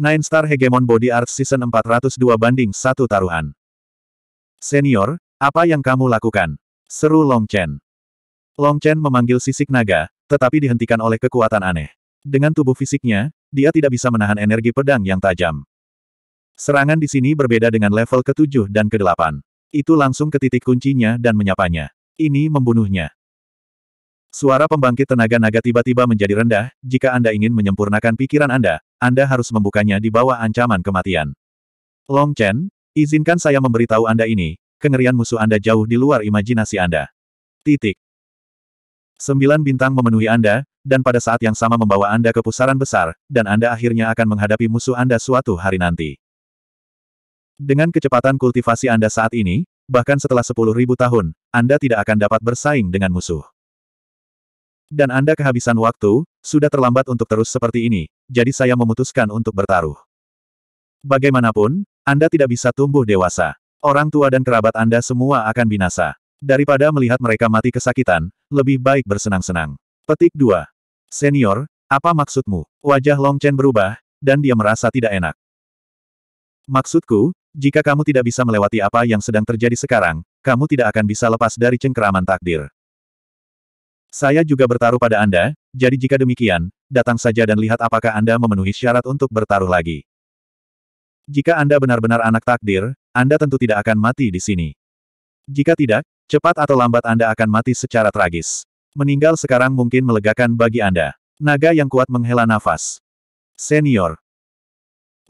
Nine Star Hegemon Body Art Season 402 banding 1 taruhan. Senior, apa yang kamu lakukan? Seru Long Chen. Long Chen memanggil sisik naga, tetapi dihentikan oleh kekuatan aneh. Dengan tubuh fisiknya, dia tidak bisa menahan energi pedang yang tajam. Serangan di sini berbeda dengan level ke-7 dan ke-8. Itu langsung ke titik kuncinya dan menyapanya. Ini membunuhnya. Suara pembangkit tenaga naga tiba-tiba menjadi rendah, jika Anda ingin menyempurnakan pikiran Anda, anda harus membukanya di bawah ancaman kematian. Long Chen, izinkan saya memberitahu Anda ini, kengerian musuh Anda jauh di luar imajinasi Anda. Titik. Sembilan bintang memenuhi Anda, dan pada saat yang sama membawa Anda ke pusaran besar, dan Anda akhirnya akan menghadapi musuh Anda suatu hari nanti. Dengan kecepatan kultivasi Anda saat ini, bahkan setelah sepuluh ribu tahun, Anda tidak akan dapat bersaing dengan musuh. Dan Anda kehabisan waktu, sudah terlambat untuk terus seperti ini, jadi saya memutuskan untuk bertaruh. Bagaimanapun, Anda tidak bisa tumbuh dewasa. Orang tua dan kerabat Anda semua akan binasa. Daripada melihat mereka mati kesakitan, lebih baik bersenang-senang. Petik 2. Senior, apa maksudmu? Wajah Long Chen berubah, dan dia merasa tidak enak. Maksudku, jika kamu tidak bisa melewati apa yang sedang terjadi sekarang, kamu tidak akan bisa lepas dari cengkeraman takdir. Saya juga bertaruh pada Anda, jadi jika demikian, datang saja dan lihat apakah Anda memenuhi syarat untuk bertaruh lagi. Jika Anda benar-benar anak takdir, Anda tentu tidak akan mati di sini. Jika tidak, cepat atau lambat Anda akan mati secara tragis. Meninggal sekarang mungkin melegakan bagi Anda. Naga yang kuat menghela nafas. Senior.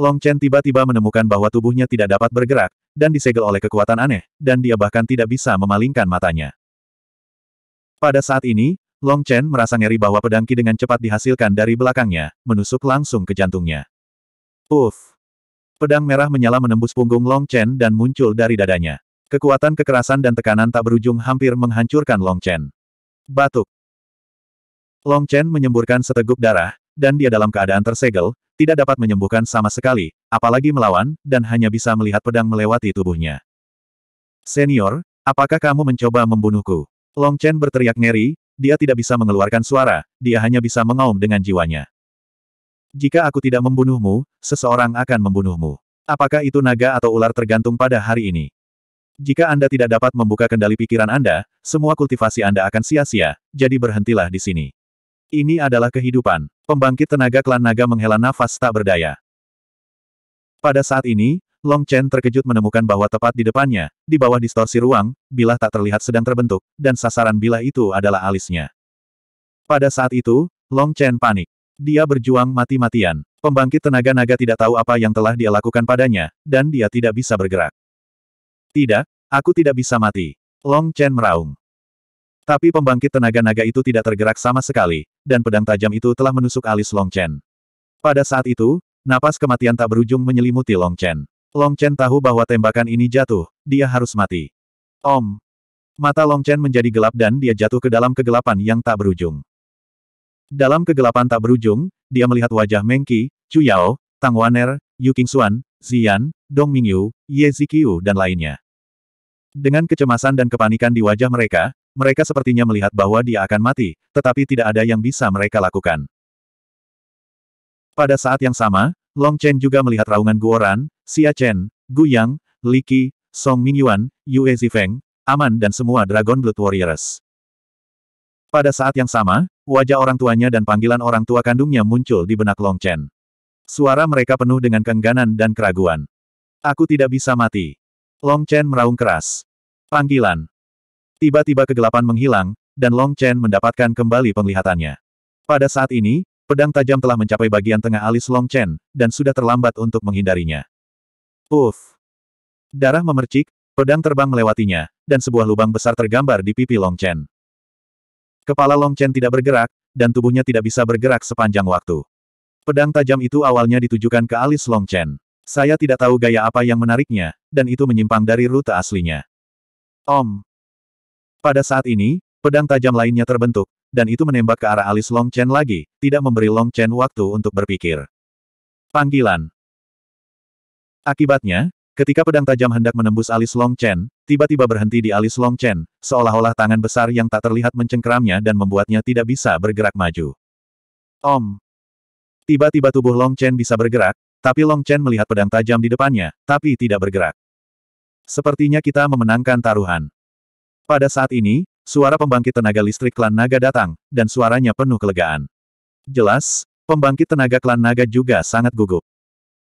Long Chen tiba-tiba menemukan bahwa tubuhnya tidak dapat bergerak, dan disegel oleh kekuatan aneh, dan dia bahkan tidak bisa memalingkan matanya. Pada saat ini, Long Chen merasa ngeri bahwa pedang ki dengan cepat dihasilkan dari belakangnya, menusuk langsung ke jantungnya. Uff! Pedang merah menyala menembus punggung Long Chen dan muncul dari dadanya. Kekuatan kekerasan dan tekanan tak berujung hampir menghancurkan Long Chen. Batuk. Long Chen menyemburkan seteguk darah, dan dia dalam keadaan tersegel, tidak dapat menyembuhkan sama sekali, apalagi melawan, dan hanya bisa melihat pedang melewati tubuhnya. Senior, apakah kamu mencoba membunuhku? Long Chen berteriak ngeri, dia tidak bisa mengeluarkan suara, dia hanya bisa mengaum dengan jiwanya. Jika aku tidak membunuhmu, seseorang akan membunuhmu. Apakah itu naga atau ular tergantung pada hari ini? Jika Anda tidak dapat membuka kendali pikiran Anda, semua kultivasi Anda akan sia-sia, jadi berhentilah di sini. Ini adalah kehidupan. Pembangkit tenaga klan naga menghela nafas tak berdaya. Pada saat ini, Long Chen terkejut menemukan bahwa tepat di depannya, di bawah distorsi ruang, bilah tak terlihat sedang terbentuk, dan sasaran bilah itu adalah alisnya. Pada saat itu, Long Chen panik. Dia berjuang mati-matian. Pembangkit tenaga naga tidak tahu apa yang telah dia lakukan padanya, dan dia tidak bisa bergerak. Tidak, aku tidak bisa mati. Long Chen meraung. Tapi pembangkit tenaga naga itu tidak tergerak sama sekali, dan pedang tajam itu telah menusuk alis Long Chen. Pada saat itu, napas kematian tak berujung menyelimuti Long Chen. Long Chen tahu bahwa tembakan ini jatuh, dia harus mati. Om. Mata Long Chen menjadi gelap dan dia jatuh ke dalam kegelapan yang tak berujung. Dalam kegelapan tak berujung, dia melihat wajah Qi, Chu Yao, Tang Waner, Yu Xuan, Zian, Dong Mingyu, Ye Zikiu dan lainnya. Dengan kecemasan dan kepanikan di wajah mereka, mereka sepertinya melihat bahwa dia akan mati, tetapi tidak ada yang bisa mereka lakukan. Pada saat yang sama, Long Chen juga melihat raungan Guoran, Xia Chen, Gu Yang, Li Qi, Song Mingyuan, Yue Zifeng, Aman dan semua Dragon Blood Warriors. Pada saat yang sama, wajah orang tuanya dan panggilan orang tua kandungnya muncul di benak Long Chen. Suara mereka penuh dengan keengganan dan keraguan. Aku tidak bisa mati. Long Chen meraung keras. Panggilan. Tiba-tiba kegelapan menghilang, dan Long Chen mendapatkan kembali penglihatannya. Pada saat ini, Pedang tajam telah mencapai bagian tengah alis Long Chen, dan sudah terlambat untuk menghindarinya. Uff! Darah memercik, pedang terbang melewatinya, dan sebuah lubang besar tergambar di pipi Long Chen. Kepala Long Chen tidak bergerak, dan tubuhnya tidak bisa bergerak sepanjang waktu. Pedang tajam itu awalnya ditujukan ke alis Long Chen. Saya tidak tahu gaya apa yang menariknya, dan itu menyimpang dari rute aslinya. Om! Pada saat ini, pedang tajam lainnya terbentuk, dan itu menembak ke arah alis Long Chen lagi, tidak memberi Long Chen waktu untuk berpikir. Panggilan Akibatnya, ketika pedang tajam hendak menembus alis Long Chen, tiba-tiba berhenti di alis Long Chen, seolah-olah tangan besar yang tak terlihat mencengkeramnya dan membuatnya tidak bisa bergerak maju. Om! Tiba-tiba tubuh Long Chen bisa bergerak, tapi Long Chen melihat pedang tajam di depannya, tapi tidak bergerak. Sepertinya kita memenangkan taruhan. Pada saat ini, Suara pembangkit tenaga listrik klan naga datang, dan suaranya penuh kelegaan. Jelas, pembangkit tenaga klan naga juga sangat gugup.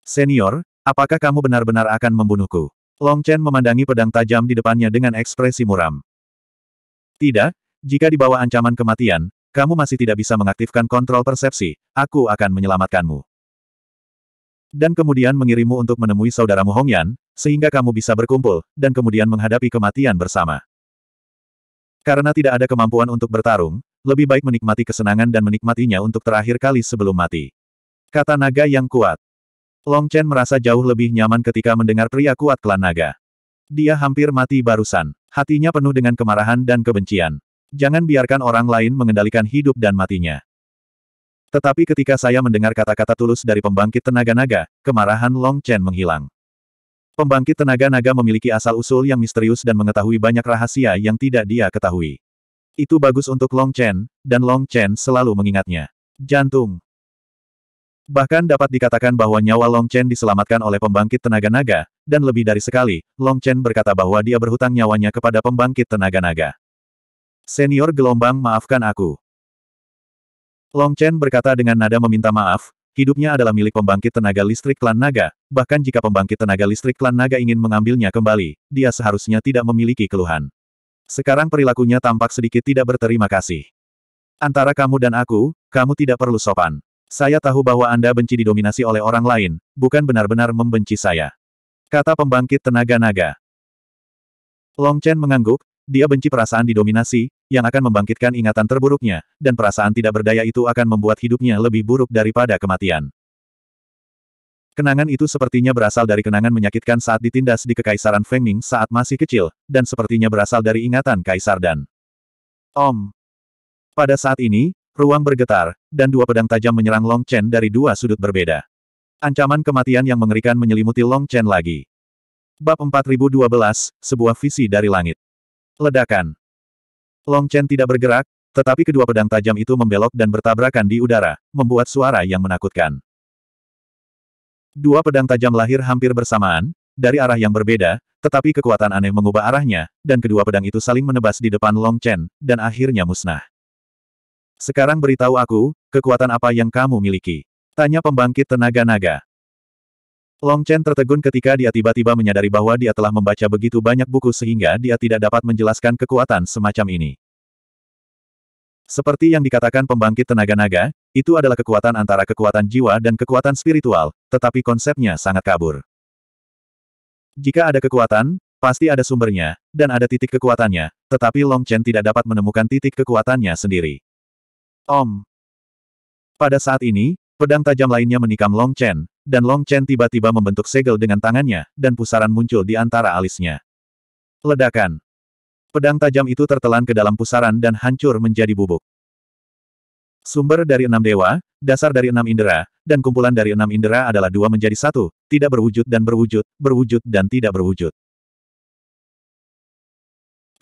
Senior, apakah kamu benar-benar akan membunuhku? Long Chen memandangi pedang tajam di depannya dengan ekspresi muram. Tidak, jika di bawah ancaman kematian, kamu masih tidak bisa mengaktifkan kontrol persepsi, aku akan menyelamatkanmu. Dan kemudian mengirimmu untuk menemui saudaramu Hongyan, sehingga kamu bisa berkumpul, dan kemudian menghadapi kematian bersama. Karena tidak ada kemampuan untuk bertarung, lebih baik menikmati kesenangan dan menikmatinya untuk terakhir kali sebelum mati. Kata naga yang kuat. Long Chen merasa jauh lebih nyaman ketika mendengar pria kuat klan naga. Dia hampir mati barusan. Hatinya penuh dengan kemarahan dan kebencian. Jangan biarkan orang lain mengendalikan hidup dan matinya. Tetapi ketika saya mendengar kata-kata tulus dari pembangkit tenaga naga, kemarahan Long Chen menghilang. Pembangkit tenaga naga memiliki asal-usul yang misterius dan mengetahui banyak rahasia yang tidak dia ketahui. Itu bagus untuk Long Chen, dan Long Chen selalu mengingatnya. Jantung. Bahkan dapat dikatakan bahwa nyawa Long Chen diselamatkan oleh pembangkit tenaga naga, dan lebih dari sekali, Long Chen berkata bahwa dia berhutang nyawanya kepada pembangkit tenaga naga. Senior gelombang maafkan aku. Long Chen berkata dengan nada meminta maaf, Hidupnya adalah milik pembangkit tenaga listrik klan naga, bahkan jika pembangkit tenaga listrik klan naga ingin mengambilnya kembali, dia seharusnya tidak memiliki keluhan. Sekarang perilakunya tampak sedikit tidak berterima kasih. Antara kamu dan aku, kamu tidak perlu sopan. Saya tahu bahwa Anda benci didominasi oleh orang lain, bukan benar-benar membenci saya. Kata pembangkit tenaga naga. Long Chen mengangguk, dia benci perasaan didominasi, yang akan membangkitkan ingatan terburuknya, dan perasaan tidak berdaya itu akan membuat hidupnya lebih buruk daripada kematian. Kenangan itu sepertinya berasal dari kenangan menyakitkan saat ditindas di Kekaisaran Fengming saat masih kecil, dan sepertinya berasal dari ingatan Kaisar Dan. Om. Pada saat ini, ruang bergetar, dan dua pedang tajam menyerang Long Chen dari dua sudut berbeda. Ancaman kematian yang mengerikan menyelimuti Long Chen lagi. Bab 4012, sebuah visi dari langit. Ledakan. Long Chen tidak bergerak, tetapi kedua pedang tajam itu membelok dan bertabrakan di udara, membuat suara yang menakutkan. Dua pedang tajam lahir hampir bersamaan, dari arah yang berbeda, tetapi kekuatan aneh mengubah arahnya, dan kedua pedang itu saling menebas di depan Long Chen, dan akhirnya musnah. Sekarang beritahu aku, kekuatan apa yang kamu miliki? Tanya pembangkit tenaga naga. Long Chen tertegun ketika dia tiba-tiba menyadari bahwa dia telah membaca begitu banyak buku sehingga dia tidak dapat menjelaskan kekuatan semacam ini. Seperti yang dikatakan pembangkit tenaga naga, itu adalah kekuatan antara kekuatan jiwa dan kekuatan spiritual, tetapi konsepnya sangat kabur. Jika ada kekuatan, pasti ada sumbernya, dan ada titik kekuatannya, tetapi Long Chen tidak dapat menemukan titik kekuatannya sendiri. Om. Pada saat ini, Pedang tajam lainnya menikam Long Chen, dan Long Chen tiba-tiba membentuk segel dengan tangannya, dan pusaran muncul di antara alisnya. Ledakan. Pedang tajam itu tertelan ke dalam pusaran dan hancur menjadi bubuk. Sumber dari enam dewa, dasar dari enam indera, dan kumpulan dari enam indera adalah dua menjadi satu, tidak berwujud dan berwujud, berwujud dan tidak berwujud.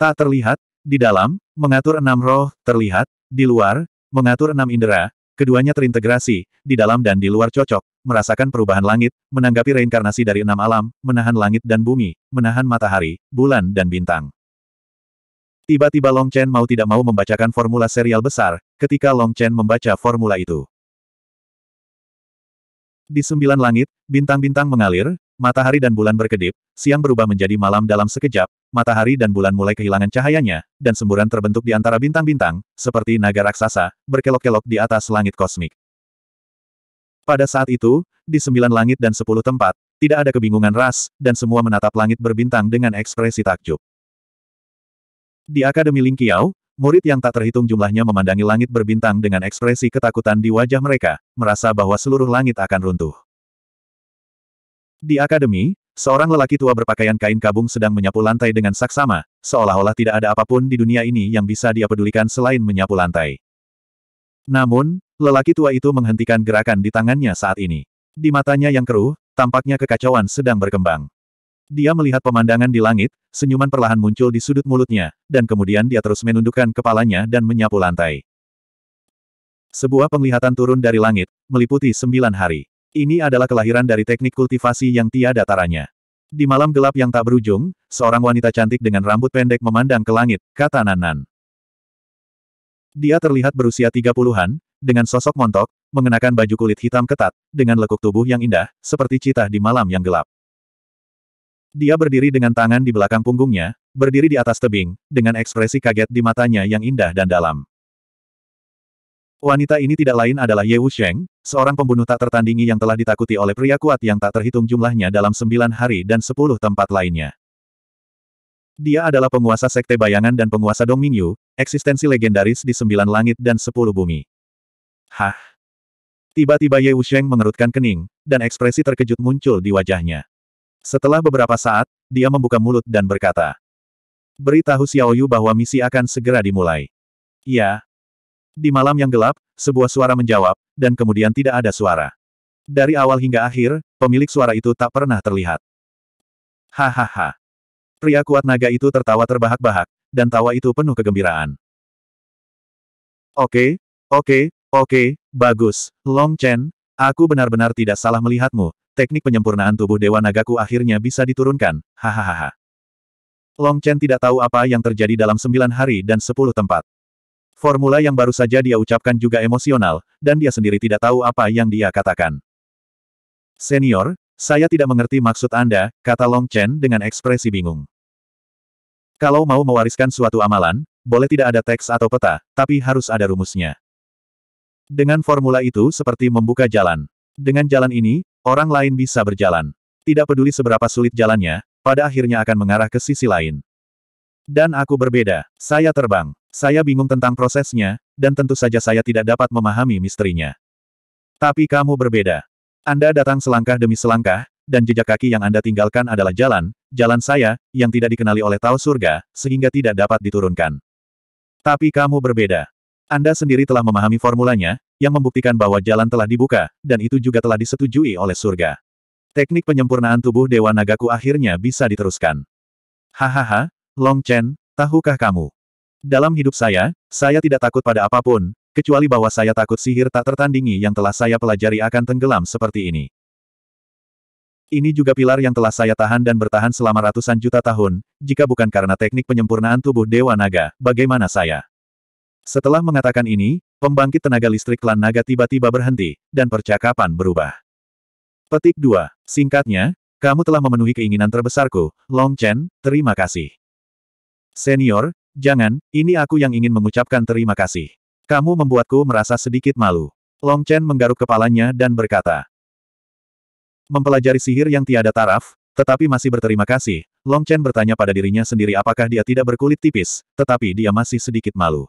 Tak terlihat, di dalam, mengatur enam roh, terlihat, di luar, mengatur enam indera, Keduanya terintegrasi, di dalam dan di luar cocok, merasakan perubahan langit, menanggapi reinkarnasi dari enam alam, menahan langit dan bumi, menahan matahari, bulan dan bintang. Tiba-tiba Long Chen mau tidak mau membacakan formula serial besar, ketika Long Chen membaca formula itu. Di sembilan langit, bintang-bintang mengalir, matahari dan bulan berkedip, siang berubah menjadi malam dalam sekejap, matahari dan bulan mulai kehilangan cahayanya, dan semburan terbentuk di antara bintang-bintang, seperti naga raksasa, berkelok-kelok di atas langit kosmik. Pada saat itu, di sembilan langit dan sepuluh tempat, tidak ada kebingungan ras, dan semua menatap langit berbintang dengan ekspresi takjub. Di Akademi Lingqiao, murid yang tak terhitung jumlahnya memandangi langit berbintang dengan ekspresi ketakutan di wajah mereka, merasa bahwa seluruh langit akan runtuh. Di akademi, seorang lelaki tua berpakaian kain kabung sedang menyapu lantai dengan saksama, seolah-olah tidak ada apapun di dunia ini yang bisa dia pedulikan selain menyapu lantai. Namun, lelaki tua itu menghentikan gerakan di tangannya saat ini. Di matanya yang keruh, tampaknya kekacauan sedang berkembang. Dia melihat pemandangan di langit, senyuman perlahan muncul di sudut mulutnya, dan kemudian dia terus menundukkan kepalanya dan menyapu lantai. Sebuah penglihatan turun dari langit, meliputi sembilan hari. Ini adalah kelahiran dari teknik kultivasi yang tiada taranya. Di malam gelap yang tak berujung, seorang wanita cantik dengan rambut pendek memandang ke langit, kata Nanan. Dia terlihat berusia tiga puluhan, dengan sosok montok, mengenakan baju kulit hitam ketat, dengan lekuk tubuh yang indah, seperti citah di malam yang gelap. Dia berdiri dengan tangan di belakang punggungnya, berdiri di atas tebing, dengan ekspresi kaget di matanya yang indah dan dalam. Wanita ini tidak lain adalah Ye Wusheng, seorang pembunuh tak tertandingi yang telah ditakuti oleh pria kuat yang tak terhitung jumlahnya dalam sembilan hari dan sepuluh tempat lainnya. Dia adalah penguasa Sekte Bayangan dan penguasa Dongmingyu, eksistensi legendaris di sembilan langit dan sepuluh bumi. Hah? Tiba-tiba Ye Wusheng mengerutkan kening, dan ekspresi terkejut muncul di wajahnya. Setelah beberapa saat, dia membuka mulut dan berkata, Beritahu Xiaoyu bahwa misi akan segera dimulai. Ya, di malam yang gelap, sebuah suara menjawab, dan kemudian tidak ada suara. Dari awal hingga akhir, pemilik suara itu tak pernah terlihat. Hahaha. Pria kuat naga itu tertawa terbahak-bahak, dan tawa itu penuh kegembiraan. Oke, oke, oke, bagus, Long Chen, aku benar-benar tidak salah melihatmu, teknik penyempurnaan tubuh Dewa Nagaku akhirnya bisa diturunkan, hahaha. Long Chen tidak tahu apa yang terjadi dalam sembilan hari dan sepuluh tempat. Formula yang baru saja dia ucapkan juga emosional, dan dia sendiri tidak tahu apa yang dia katakan. Senior, saya tidak mengerti maksud Anda, kata Long Chen dengan ekspresi bingung. Kalau mau mewariskan suatu amalan, boleh tidak ada teks atau peta, tapi harus ada rumusnya. Dengan formula itu seperti membuka jalan. Dengan jalan ini, orang lain bisa berjalan. Tidak peduli seberapa sulit jalannya, pada akhirnya akan mengarah ke sisi lain. Dan aku berbeda, saya terbang. Saya bingung tentang prosesnya, dan tentu saja saya tidak dapat memahami misterinya. Tapi kamu berbeda. Anda datang selangkah demi selangkah, dan jejak kaki yang Anda tinggalkan adalah jalan, jalan saya, yang tidak dikenali oleh tahu Surga, sehingga tidak dapat diturunkan. Tapi kamu berbeda. Anda sendiri telah memahami formulanya, yang membuktikan bahwa jalan telah dibuka, dan itu juga telah disetujui oleh surga. Teknik penyempurnaan tubuh Dewa Nagaku akhirnya bisa diteruskan. Hahaha, Long Chen, tahukah kamu? Dalam hidup saya, saya tidak takut pada apapun, kecuali bahwa saya takut sihir tak tertandingi yang telah saya pelajari akan tenggelam seperti ini. Ini juga pilar yang telah saya tahan dan bertahan selama ratusan juta tahun, jika bukan karena teknik penyempurnaan tubuh Dewa Naga, bagaimana saya? Setelah mengatakan ini, pembangkit tenaga listrik klan naga tiba-tiba berhenti, dan percakapan berubah. Petik 2. Singkatnya, kamu telah memenuhi keinginan terbesarku, Long Chen, terima kasih. Senior, Jangan, ini aku yang ingin mengucapkan terima kasih. Kamu membuatku merasa sedikit malu. Long Chen menggaruk kepalanya dan berkata. Mempelajari sihir yang tiada taraf, tetapi masih berterima kasih, Long Chen bertanya pada dirinya sendiri apakah dia tidak berkulit tipis, tetapi dia masih sedikit malu.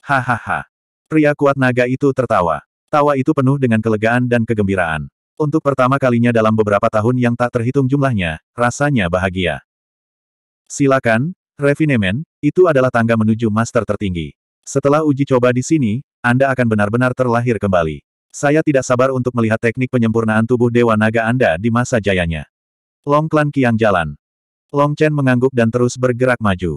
Hahaha. Pria kuat naga itu tertawa. Tawa itu penuh dengan kelegaan dan kegembiraan. Untuk pertama kalinya dalam beberapa tahun yang tak terhitung jumlahnya, rasanya bahagia. Silakan, Refinement, itu adalah tangga menuju master tertinggi. Setelah uji coba di sini, Anda akan benar-benar terlahir kembali. Saya tidak sabar untuk melihat teknik penyempurnaan tubuh Dewa Naga Anda di masa jayanya. Long Clan Kiang jalan. Long Chen mengangguk dan terus bergerak maju.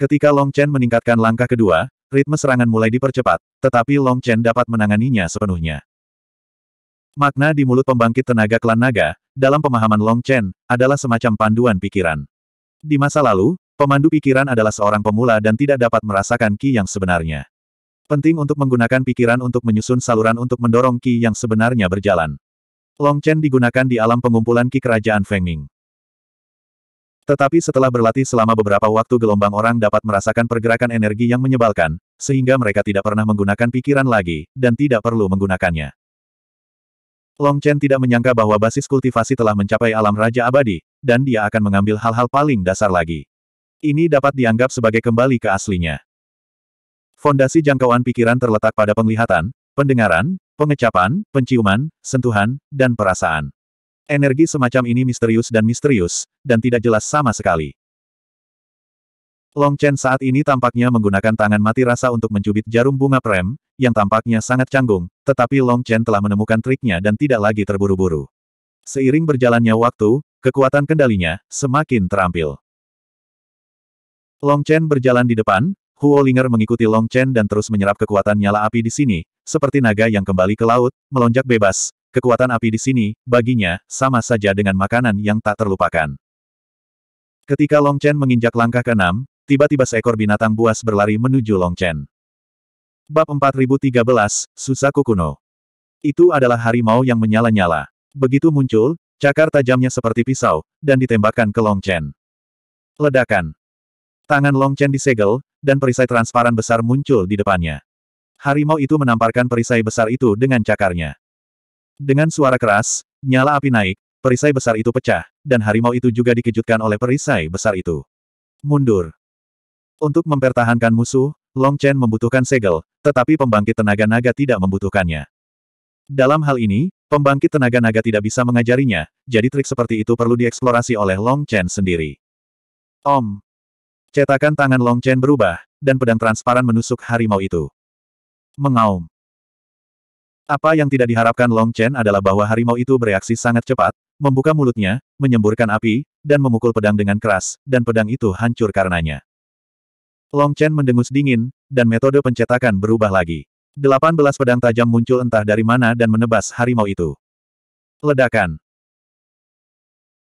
Ketika Long Chen meningkatkan langkah kedua, ritme serangan mulai dipercepat, tetapi Long Chen dapat menanganinya sepenuhnya. Makna di mulut pembangkit tenaga klan naga, dalam pemahaman Long Chen, adalah semacam panduan pikiran. Di masa lalu, Pemandu pikiran adalah seorang pemula dan tidak dapat merasakan ki yang sebenarnya. Penting untuk menggunakan pikiran untuk menyusun saluran untuk mendorong ki yang sebenarnya berjalan. Long Chen digunakan di alam pengumpulan ki Kerajaan Feng Ming. Tetapi setelah berlatih selama beberapa waktu gelombang orang dapat merasakan pergerakan energi yang menyebalkan, sehingga mereka tidak pernah menggunakan pikiran lagi, dan tidak perlu menggunakannya. Long Chen tidak menyangka bahwa basis kultivasi telah mencapai alam Raja Abadi, dan dia akan mengambil hal-hal paling dasar lagi. Ini dapat dianggap sebagai kembali ke aslinya. Fondasi jangkauan pikiran terletak pada penglihatan, pendengaran, pengecapan, penciuman, sentuhan, dan perasaan. Energi semacam ini misterius dan misterius, dan tidak jelas sama sekali. Long Chen saat ini tampaknya menggunakan tangan mati rasa untuk mencubit jarum bunga prem, yang tampaknya sangat canggung, tetapi Long Chen telah menemukan triknya dan tidak lagi terburu-buru. Seiring berjalannya waktu, kekuatan kendalinya semakin terampil. Long Chen berjalan di depan, Huo Ling'er mengikuti Long Chen dan terus menyerap kekuatan nyala api di sini, seperti naga yang kembali ke laut, melonjak bebas. Kekuatan api di sini, baginya, sama saja dengan makanan yang tak terlupakan. Ketika Long Chen menginjak langkah ke-6, tiba-tiba seekor binatang buas berlari menuju Long Chen. Bab 4013, Susaku Kuno Itu adalah harimau yang menyala-nyala. Begitu muncul, cakar tajamnya seperti pisau, dan ditembakkan ke Long Chen. Ledakan. Tangan Long Chen disegel, dan perisai transparan besar muncul di depannya. Harimau itu menamparkan perisai besar itu dengan cakarnya. Dengan suara keras, nyala api naik, perisai besar itu pecah, dan harimau itu juga dikejutkan oleh perisai besar itu. Mundur. Untuk mempertahankan musuh, Long Chen membutuhkan segel, tetapi pembangkit tenaga naga tidak membutuhkannya. Dalam hal ini, pembangkit tenaga naga tidak bisa mengajarinya, jadi trik seperti itu perlu dieksplorasi oleh Long Chen sendiri. Om. Cetakan tangan Long Chen berubah, dan pedang transparan menusuk harimau itu. Mengaum. Apa yang tidak diharapkan Long Chen adalah bahwa harimau itu bereaksi sangat cepat, membuka mulutnya, menyemburkan api, dan memukul pedang dengan keras, dan pedang itu hancur karenanya. Long Chen mendengus dingin, dan metode pencetakan berubah lagi. Delapan belas pedang tajam muncul entah dari mana dan menebas harimau itu. Ledakan.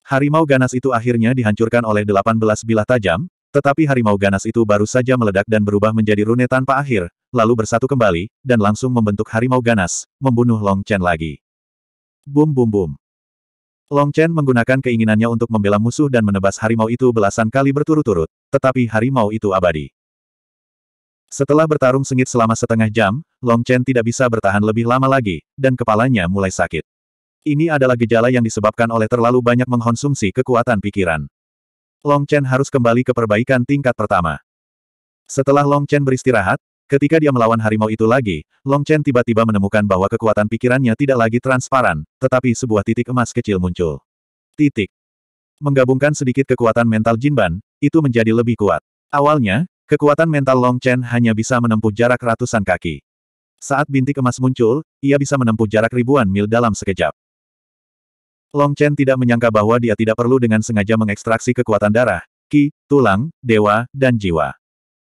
Harimau ganas itu akhirnya dihancurkan oleh delapan belas bilah tajam, tetapi harimau ganas itu baru saja meledak dan berubah menjadi rune tanpa akhir, lalu bersatu kembali, dan langsung membentuk harimau ganas, membunuh Long Chen lagi. Bum bum bum. Long Chen menggunakan keinginannya untuk membela musuh dan menebas harimau itu belasan kali berturut-turut, tetapi harimau itu abadi. Setelah bertarung sengit selama setengah jam, Long Chen tidak bisa bertahan lebih lama lagi, dan kepalanya mulai sakit. Ini adalah gejala yang disebabkan oleh terlalu banyak mengkonsumsi kekuatan pikiran. Long Chen harus kembali ke perbaikan tingkat pertama. Setelah Long Chen beristirahat, ketika dia melawan harimau itu lagi, Long Chen tiba-tiba menemukan bahwa kekuatan pikirannya tidak lagi transparan, tetapi sebuah titik emas kecil muncul. Titik. Menggabungkan sedikit kekuatan mental Jinban, itu menjadi lebih kuat. Awalnya, kekuatan mental Long Chen hanya bisa menempuh jarak ratusan kaki. Saat bintik emas muncul, ia bisa menempuh jarak ribuan mil dalam sekejap. Long Chen tidak menyangka bahwa dia tidak perlu dengan sengaja mengekstraksi kekuatan darah, ki, tulang, dewa, dan jiwa.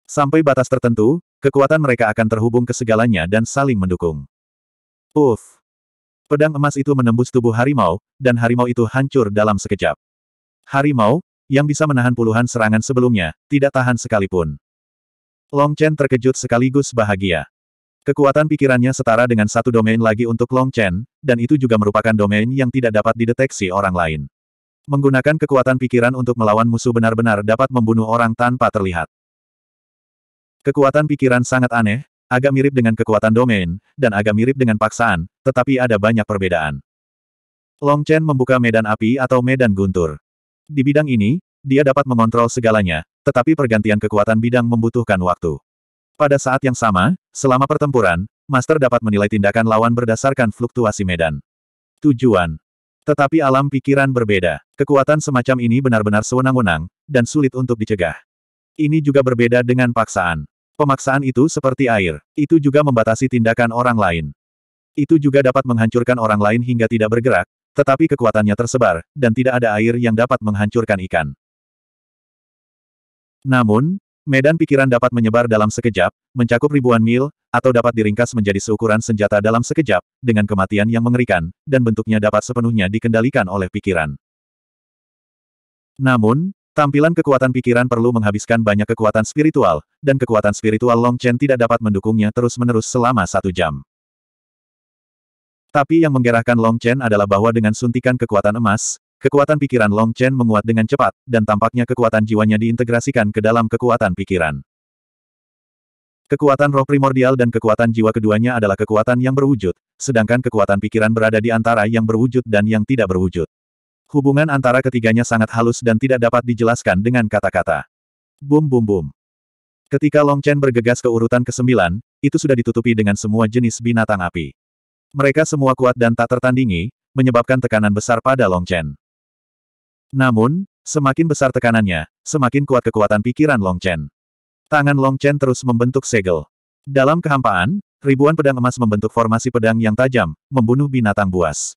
Sampai batas tertentu, kekuatan mereka akan terhubung ke segalanya dan saling mendukung. Uff! Pedang emas itu menembus tubuh harimau, dan harimau itu hancur dalam sekejap. Harimau, yang bisa menahan puluhan serangan sebelumnya, tidak tahan sekalipun. Long Chen terkejut sekaligus bahagia. Kekuatan pikirannya setara dengan satu domain lagi untuk Long Chen, dan itu juga merupakan domain yang tidak dapat dideteksi orang lain. Menggunakan kekuatan pikiran untuk melawan musuh benar-benar dapat membunuh orang tanpa terlihat. Kekuatan pikiran sangat aneh, agak mirip dengan kekuatan domain, dan agak mirip dengan paksaan, tetapi ada banyak perbedaan. Long Chen membuka medan api atau medan guntur. Di bidang ini, dia dapat mengontrol segalanya, tetapi pergantian kekuatan bidang membutuhkan waktu. Pada saat yang sama, selama pertempuran, Master dapat menilai tindakan lawan berdasarkan fluktuasi medan. Tujuan. Tetapi alam pikiran berbeda. Kekuatan semacam ini benar-benar sewenang-wenang, dan sulit untuk dicegah. Ini juga berbeda dengan paksaan. Pemaksaan itu seperti air. Itu juga membatasi tindakan orang lain. Itu juga dapat menghancurkan orang lain hingga tidak bergerak, tetapi kekuatannya tersebar, dan tidak ada air yang dapat menghancurkan ikan. Namun, Medan pikiran dapat menyebar dalam sekejap, mencakup ribuan mil, atau dapat diringkas menjadi seukuran senjata dalam sekejap, dengan kematian yang mengerikan, dan bentuknya dapat sepenuhnya dikendalikan oleh pikiran. Namun, tampilan kekuatan pikiran perlu menghabiskan banyak kekuatan spiritual, dan kekuatan spiritual Long Chen tidak dapat mendukungnya terus-menerus selama satu jam. Tapi yang menggerahkan Long Chen adalah bahwa dengan suntikan kekuatan emas, Kekuatan pikiran Long Chen menguat dengan cepat, dan tampaknya kekuatan jiwanya diintegrasikan ke dalam kekuatan pikiran. Kekuatan roh primordial dan kekuatan jiwa keduanya adalah kekuatan yang berwujud, sedangkan kekuatan pikiran berada di antara yang berwujud dan yang tidak berwujud. Hubungan antara ketiganya sangat halus dan tidak dapat dijelaskan dengan kata-kata. Bum bum bum. Ketika Long Chen bergegas ke urutan ke-9, itu sudah ditutupi dengan semua jenis binatang api. Mereka semua kuat dan tak tertandingi, menyebabkan tekanan besar pada Long Chen. Namun, semakin besar tekanannya, semakin kuat kekuatan pikiran Long Chen. Tangan Long Chen terus membentuk segel. Dalam kehampaan, ribuan pedang emas membentuk formasi pedang yang tajam, membunuh binatang buas.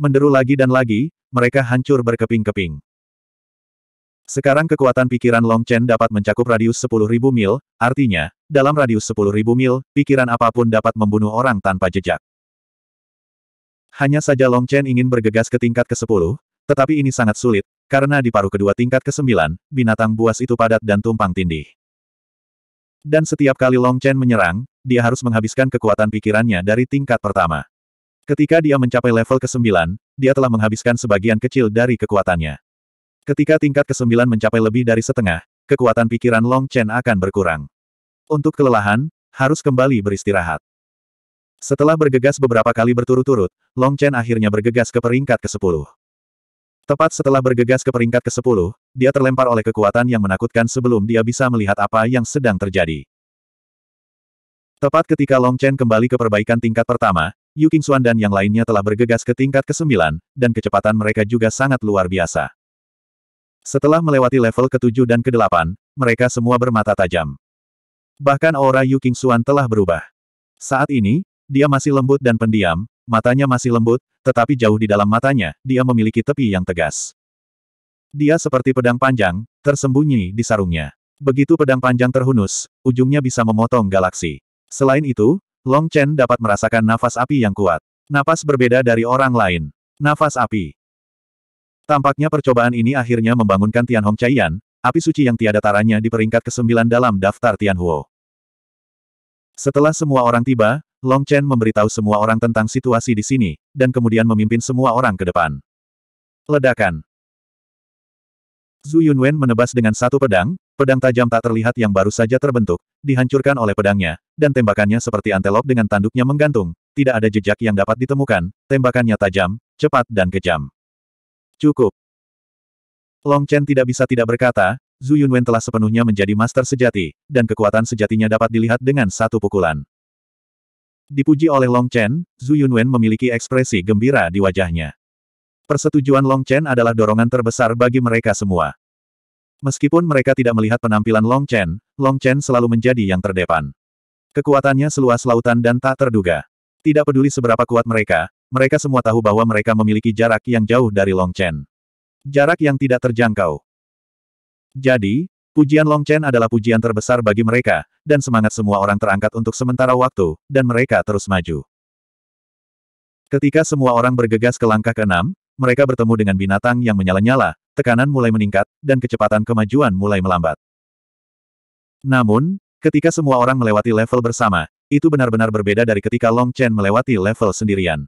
Menderu lagi dan lagi, mereka hancur berkeping-keping. Sekarang kekuatan pikiran Long Chen dapat mencakup radius 10.000 mil, artinya, dalam radius 10.000 mil, pikiran apapun dapat membunuh orang tanpa jejak. Hanya saja Long Chen ingin bergegas ke tingkat ke-10, tetapi ini sangat sulit, karena di paruh kedua tingkat ke-9, binatang buas itu padat dan tumpang tindih. Dan setiap kali Long Chen menyerang, dia harus menghabiskan kekuatan pikirannya dari tingkat pertama. Ketika dia mencapai level ke-9, dia telah menghabiskan sebagian kecil dari kekuatannya. Ketika tingkat ke-9 mencapai lebih dari setengah, kekuatan pikiran Long Chen akan berkurang. Untuk kelelahan, harus kembali beristirahat. Setelah bergegas beberapa kali berturut-turut, Long Chen akhirnya bergegas ke peringkat ke-10. Tepat setelah bergegas ke peringkat ke-10, dia terlempar oleh kekuatan yang menakutkan sebelum dia bisa melihat apa yang sedang terjadi. Tepat ketika Long Chen kembali ke perbaikan tingkat pertama, Yu Xuan dan yang lainnya telah bergegas ke tingkat ke-9, dan kecepatan mereka juga sangat luar biasa. Setelah melewati level ke-7 dan ke-8, mereka semua bermata tajam. Bahkan aura Yu Xuan telah berubah. Saat ini, dia masih lembut dan pendiam, Matanya masih lembut, tetapi jauh di dalam matanya, dia memiliki tepi yang tegas. Dia seperti pedang panjang, tersembunyi di sarungnya. Begitu pedang panjang terhunus, ujungnya bisa memotong galaksi. Selain itu, Long Chen dapat merasakan nafas api yang kuat. napas berbeda dari orang lain. Nafas api. Tampaknya percobaan ini akhirnya membangunkan Tian Hong Chaiyan, api suci yang tiada taranya di peringkat ke-9 dalam daftar Tian Huo. Setelah semua orang tiba, Long Chen memberitahu semua orang tentang situasi di sini, dan kemudian memimpin semua orang ke depan. Ledakan. Zhu Yunwen menebas dengan satu pedang, pedang tajam tak terlihat yang baru saja terbentuk, dihancurkan oleh pedangnya, dan tembakannya seperti antelop dengan tanduknya menggantung, tidak ada jejak yang dapat ditemukan, tembakannya tajam, cepat dan kejam. Cukup. Long Chen tidak bisa tidak berkata, Zhu Yunwen telah sepenuhnya menjadi master sejati, dan kekuatan sejatinya dapat dilihat dengan satu pukulan. Dipuji oleh Long Chen, Zhu Yunwen memiliki ekspresi gembira di wajahnya. Persetujuan Long Chen adalah dorongan terbesar bagi mereka semua. Meskipun mereka tidak melihat penampilan Long Chen, Long Chen selalu menjadi yang terdepan. Kekuatannya seluas lautan dan tak terduga. Tidak peduli seberapa kuat mereka, mereka semua tahu bahwa mereka memiliki jarak yang jauh dari Long Chen. Jarak yang tidak terjangkau. Jadi, Pujian Long Chen adalah pujian terbesar bagi mereka, dan semangat semua orang terangkat untuk sementara waktu, dan mereka terus maju. Ketika semua orang bergegas ke langkah keenam, mereka bertemu dengan binatang yang menyala-nyala, tekanan mulai meningkat, dan kecepatan kemajuan mulai melambat. Namun, ketika semua orang melewati level bersama, itu benar-benar berbeda dari ketika Long Chen melewati level sendirian.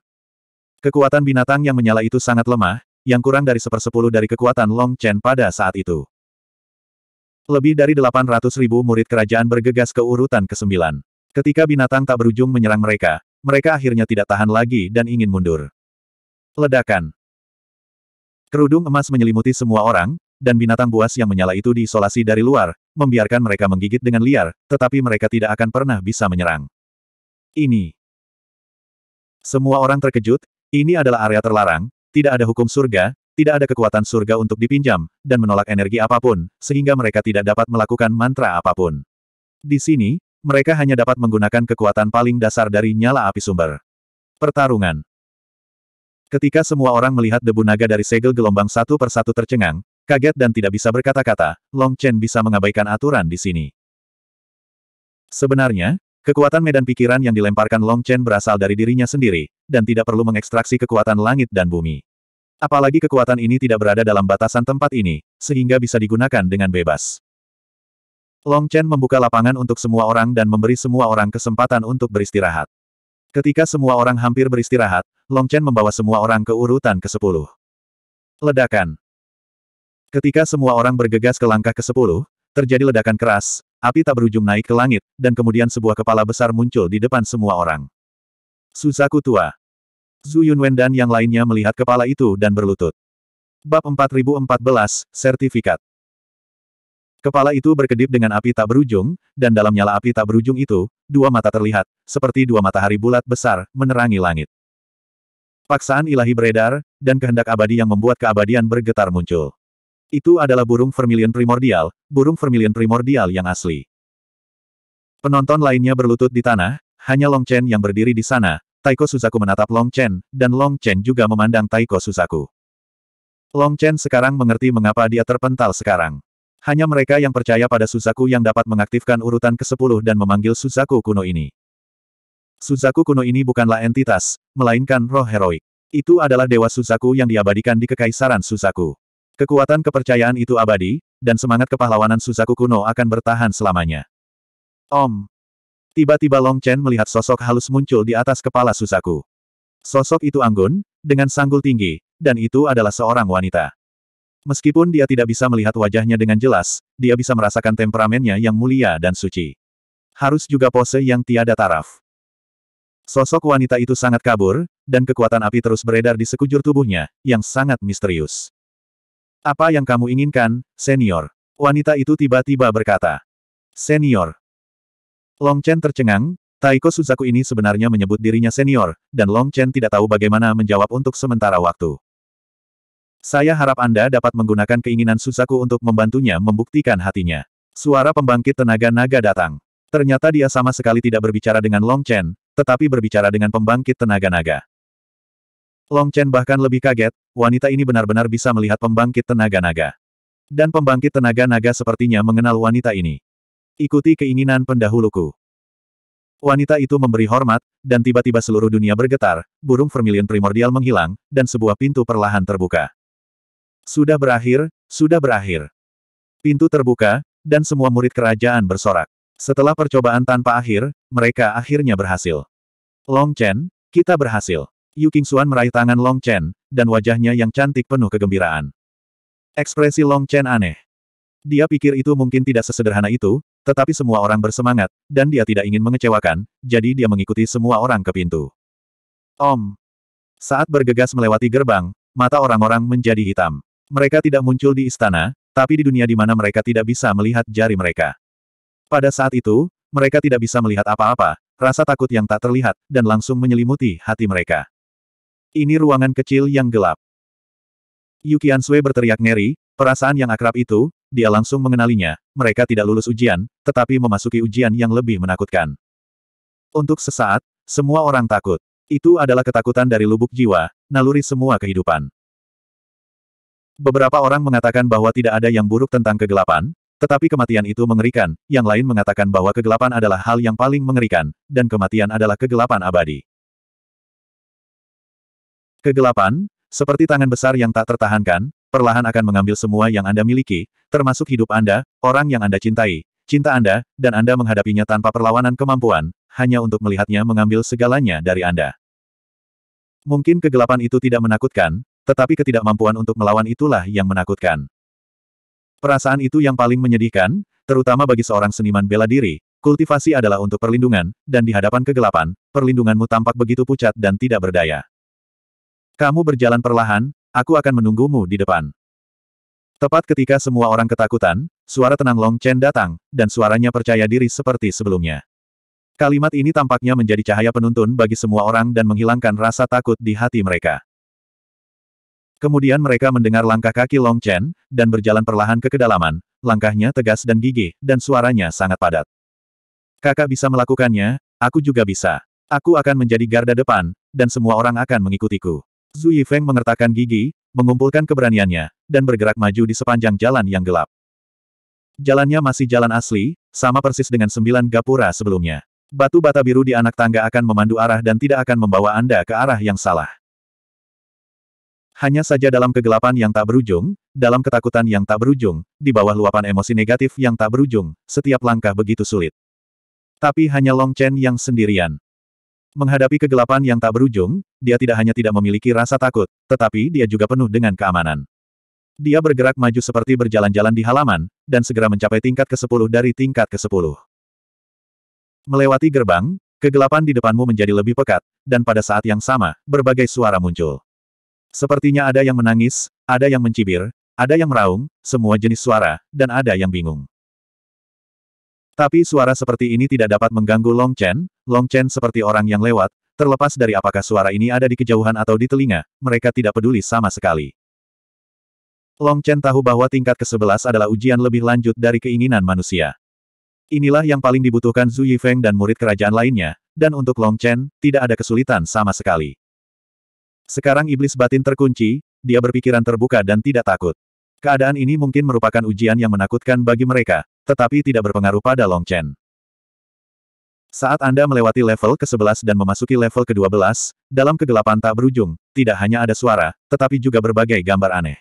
Kekuatan binatang yang menyala itu sangat lemah, yang kurang dari sepersepuluh dari kekuatan Long Chen pada saat itu. Lebih dari 800 ribu murid kerajaan bergegas ke urutan ke-9. Ketika binatang tak berujung menyerang mereka, mereka akhirnya tidak tahan lagi dan ingin mundur. Ledakan. Kerudung emas menyelimuti semua orang, dan binatang buas yang menyala itu diisolasi dari luar, membiarkan mereka menggigit dengan liar, tetapi mereka tidak akan pernah bisa menyerang. Ini. Semua orang terkejut, ini adalah area terlarang, tidak ada hukum surga, tidak ada kekuatan surga untuk dipinjam, dan menolak energi apapun, sehingga mereka tidak dapat melakukan mantra apapun. Di sini, mereka hanya dapat menggunakan kekuatan paling dasar dari nyala api sumber. Pertarungan Ketika semua orang melihat debu naga dari segel gelombang satu persatu tercengang, kaget dan tidak bisa berkata-kata, Long Chen bisa mengabaikan aturan di sini. Sebenarnya, Kekuatan medan pikiran yang dilemparkan Long Chen berasal dari dirinya sendiri, dan tidak perlu mengekstraksi kekuatan langit dan bumi. Apalagi kekuatan ini tidak berada dalam batasan tempat ini, sehingga bisa digunakan dengan bebas. Long Chen membuka lapangan untuk semua orang dan memberi semua orang kesempatan untuk beristirahat. Ketika semua orang hampir beristirahat, Long Chen membawa semua orang ke urutan ke-10. Ledakan. Ketika semua orang bergegas ke langkah ke-10, terjadi ledakan keras, api tak berujung naik ke langit, dan kemudian sebuah kepala besar muncul di depan semua orang. Susaku tua. Zhu Yunwen dan yang lainnya melihat kepala itu dan berlutut. Bab 4014, Sertifikat Kepala itu berkedip dengan api tak berujung, dan dalam nyala api tak berujung itu, dua mata terlihat, seperti dua matahari bulat besar, menerangi langit. Paksaan ilahi beredar, dan kehendak abadi yang membuat keabadian bergetar muncul. Itu adalah burung vermilion primordial, burung vermilion primordial yang asli. Penonton lainnya berlutut di tanah, hanya Long Chen yang berdiri di sana, Taiko Suzaku menatap Long Chen, dan Long Chen juga memandang Taiko Suzaku. Long Chen sekarang mengerti mengapa dia terpental sekarang. Hanya mereka yang percaya pada Suzaku yang dapat mengaktifkan urutan ke-10 dan memanggil Suzaku kuno ini. Suzaku kuno ini bukanlah entitas, melainkan roh heroik. Itu adalah dewa Suzaku yang diabadikan di Kekaisaran Suzaku. Kekuatan kepercayaan itu abadi, dan semangat kepahlawanan Suzaku kuno akan bertahan selamanya. Om, Tiba-tiba Long Chen melihat sosok halus muncul di atas kepala Susaku. Sosok itu anggun, dengan sanggul tinggi, dan itu adalah seorang wanita. Meskipun dia tidak bisa melihat wajahnya dengan jelas, dia bisa merasakan temperamennya yang mulia dan suci. Harus juga pose yang tiada taraf. Sosok wanita itu sangat kabur, dan kekuatan api terus beredar di sekujur tubuhnya, yang sangat misterius. Apa yang kamu inginkan, senior? Wanita itu tiba-tiba berkata. Senior, Long Chen tercengang, Taiko Suzaku ini sebenarnya menyebut dirinya senior, dan Long Chen tidak tahu bagaimana menjawab untuk sementara waktu. Saya harap Anda dapat menggunakan keinginan Suzaku untuk membantunya membuktikan hatinya. Suara pembangkit tenaga naga datang. Ternyata dia sama sekali tidak berbicara dengan Long Chen, tetapi berbicara dengan pembangkit tenaga naga. Long Chen bahkan lebih kaget, wanita ini benar-benar bisa melihat pembangkit tenaga naga. Dan pembangkit tenaga naga sepertinya mengenal wanita ini. Ikuti keinginan pendahuluku. Wanita itu memberi hormat, dan tiba-tiba seluruh dunia bergetar, burung vermilion primordial menghilang, dan sebuah pintu perlahan terbuka. Sudah berakhir, sudah berakhir. Pintu terbuka, dan semua murid kerajaan bersorak. Setelah percobaan tanpa akhir, mereka akhirnya berhasil. Long Chen, kita berhasil. Yu Qingxuan meraih tangan Long Chen, dan wajahnya yang cantik penuh kegembiraan. Ekspresi Long Chen aneh. Dia pikir itu mungkin tidak sesederhana itu, tetapi semua orang bersemangat, dan dia tidak ingin mengecewakan, jadi dia mengikuti semua orang ke pintu. Om. Saat bergegas melewati gerbang, mata orang-orang menjadi hitam. Mereka tidak muncul di istana, tapi di dunia di mana mereka tidak bisa melihat jari mereka. Pada saat itu, mereka tidak bisa melihat apa-apa, rasa takut yang tak terlihat, dan langsung menyelimuti hati mereka. Ini ruangan kecil yang gelap. Yukian Sui berteriak ngeri, Perasaan yang akrab itu, dia langsung mengenalinya, mereka tidak lulus ujian, tetapi memasuki ujian yang lebih menakutkan. Untuk sesaat, semua orang takut. Itu adalah ketakutan dari lubuk jiwa, naluri semua kehidupan. Beberapa orang mengatakan bahwa tidak ada yang buruk tentang kegelapan, tetapi kematian itu mengerikan, yang lain mengatakan bahwa kegelapan adalah hal yang paling mengerikan, dan kematian adalah kegelapan abadi. Kegelapan, seperti tangan besar yang tak tertahankan, perlahan akan mengambil semua yang Anda miliki, termasuk hidup Anda, orang yang Anda cintai, cinta Anda, dan Anda menghadapinya tanpa perlawanan kemampuan, hanya untuk melihatnya mengambil segalanya dari Anda. Mungkin kegelapan itu tidak menakutkan, tetapi ketidakmampuan untuk melawan itulah yang menakutkan. Perasaan itu yang paling menyedihkan, terutama bagi seorang seniman bela diri, kultivasi adalah untuk perlindungan, dan di hadapan kegelapan, perlindunganmu tampak begitu pucat dan tidak berdaya. Kamu berjalan perlahan, aku akan menunggumu di depan. Tepat ketika semua orang ketakutan, suara tenang Long Chen datang, dan suaranya percaya diri seperti sebelumnya. Kalimat ini tampaknya menjadi cahaya penuntun bagi semua orang dan menghilangkan rasa takut di hati mereka. Kemudian mereka mendengar langkah kaki Long Chen, dan berjalan perlahan ke kedalaman, langkahnya tegas dan gigih, dan suaranya sangat padat. Kakak bisa melakukannya, aku juga bisa. Aku akan menjadi garda depan, dan semua orang akan mengikutiku. Zhu Yifeng mengertakkan gigi, mengumpulkan keberaniannya, dan bergerak maju di sepanjang jalan yang gelap. Jalannya masih jalan asli, sama persis dengan sembilan gapura sebelumnya. Batu bata biru di anak tangga akan memandu arah dan tidak akan membawa Anda ke arah yang salah. Hanya saja dalam kegelapan yang tak berujung, dalam ketakutan yang tak berujung, di bawah luapan emosi negatif yang tak berujung, setiap langkah begitu sulit. Tapi hanya Long Chen yang sendirian. Menghadapi kegelapan yang tak berujung, dia tidak hanya tidak memiliki rasa takut, tetapi dia juga penuh dengan keamanan. Dia bergerak maju seperti berjalan-jalan di halaman, dan segera mencapai tingkat ke-10 dari tingkat ke-10. Melewati gerbang, kegelapan di depanmu menjadi lebih pekat, dan pada saat yang sama, berbagai suara muncul. Sepertinya ada yang menangis, ada yang mencibir, ada yang meraung, semua jenis suara, dan ada yang bingung. Tapi suara seperti ini tidak dapat mengganggu Long Chen, Long Chen seperti orang yang lewat, terlepas dari apakah suara ini ada di kejauhan atau di telinga, mereka tidak peduli sama sekali. Long Chen tahu bahwa tingkat ke-11 adalah ujian lebih lanjut dari keinginan manusia. Inilah yang paling dibutuhkan Zhu Yifeng dan murid kerajaan lainnya, dan untuk Long Chen, tidak ada kesulitan sama sekali. Sekarang iblis batin terkunci, dia berpikiran terbuka dan tidak takut. Keadaan ini mungkin merupakan ujian yang menakutkan bagi mereka, tetapi tidak berpengaruh pada Long Chen. Saat Anda melewati level ke-11 dan memasuki level ke-12, dalam kegelapan tak berujung, tidak hanya ada suara, tetapi juga berbagai gambar aneh.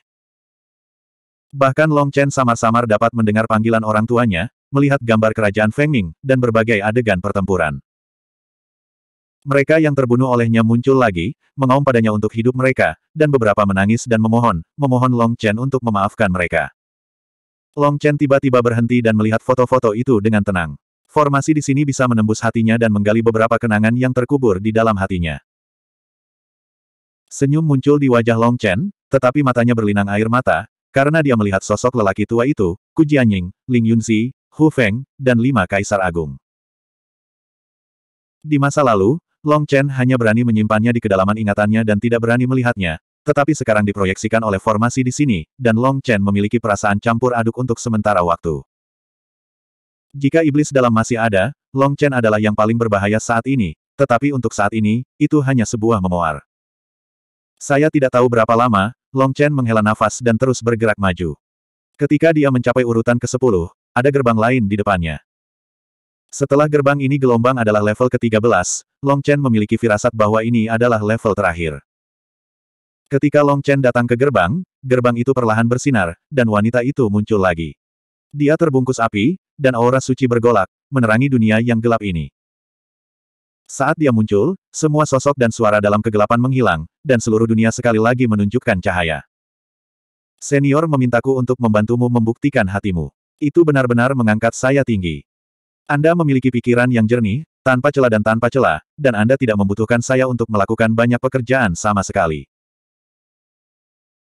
Bahkan Long Chen samar-samar dapat mendengar panggilan orang tuanya, melihat gambar kerajaan Feng Ming, dan berbagai adegan pertempuran. Mereka yang terbunuh olehnya muncul lagi, mengaum padanya untuk hidup mereka, dan beberapa menangis dan memohon, memohon Long Chen untuk memaafkan mereka. Long Chen tiba-tiba berhenti dan melihat foto-foto itu dengan tenang. Formasi di sini bisa menembus hatinya dan menggali beberapa kenangan yang terkubur di dalam hatinya. Senyum muncul di wajah Long Chen, tetapi matanya berlinang air mata, karena dia melihat sosok lelaki tua itu, Ku Jianying, Ling Yunzi, Hu Feng, dan lima kaisar agung. Di masa lalu, Long Chen hanya berani menyimpannya di kedalaman ingatannya dan tidak berani melihatnya, tetapi sekarang diproyeksikan oleh formasi di sini, dan Long Chen memiliki perasaan campur aduk untuk sementara waktu. Jika iblis dalam masih ada, Long Chen adalah yang paling berbahaya saat ini, tetapi untuk saat ini, itu hanya sebuah memoar. Saya tidak tahu berapa lama, Long Chen menghela nafas dan terus bergerak maju. Ketika dia mencapai urutan ke-10, ada gerbang lain di depannya. Setelah gerbang ini gelombang adalah level ke-13, Long Chen memiliki firasat bahwa ini adalah level terakhir. Ketika Long Chen datang ke gerbang, gerbang itu perlahan bersinar, dan wanita itu muncul lagi. Dia terbungkus api, dan aura suci bergolak, menerangi dunia yang gelap ini. Saat dia muncul, semua sosok dan suara dalam kegelapan menghilang, dan seluruh dunia sekali lagi menunjukkan cahaya. Senior memintaku untuk membantumu membuktikan hatimu. Itu benar-benar mengangkat saya tinggi. Anda memiliki pikiran yang jernih, tanpa celah dan tanpa celah, dan Anda tidak membutuhkan saya untuk melakukan banyak pekerjaan sama sekali.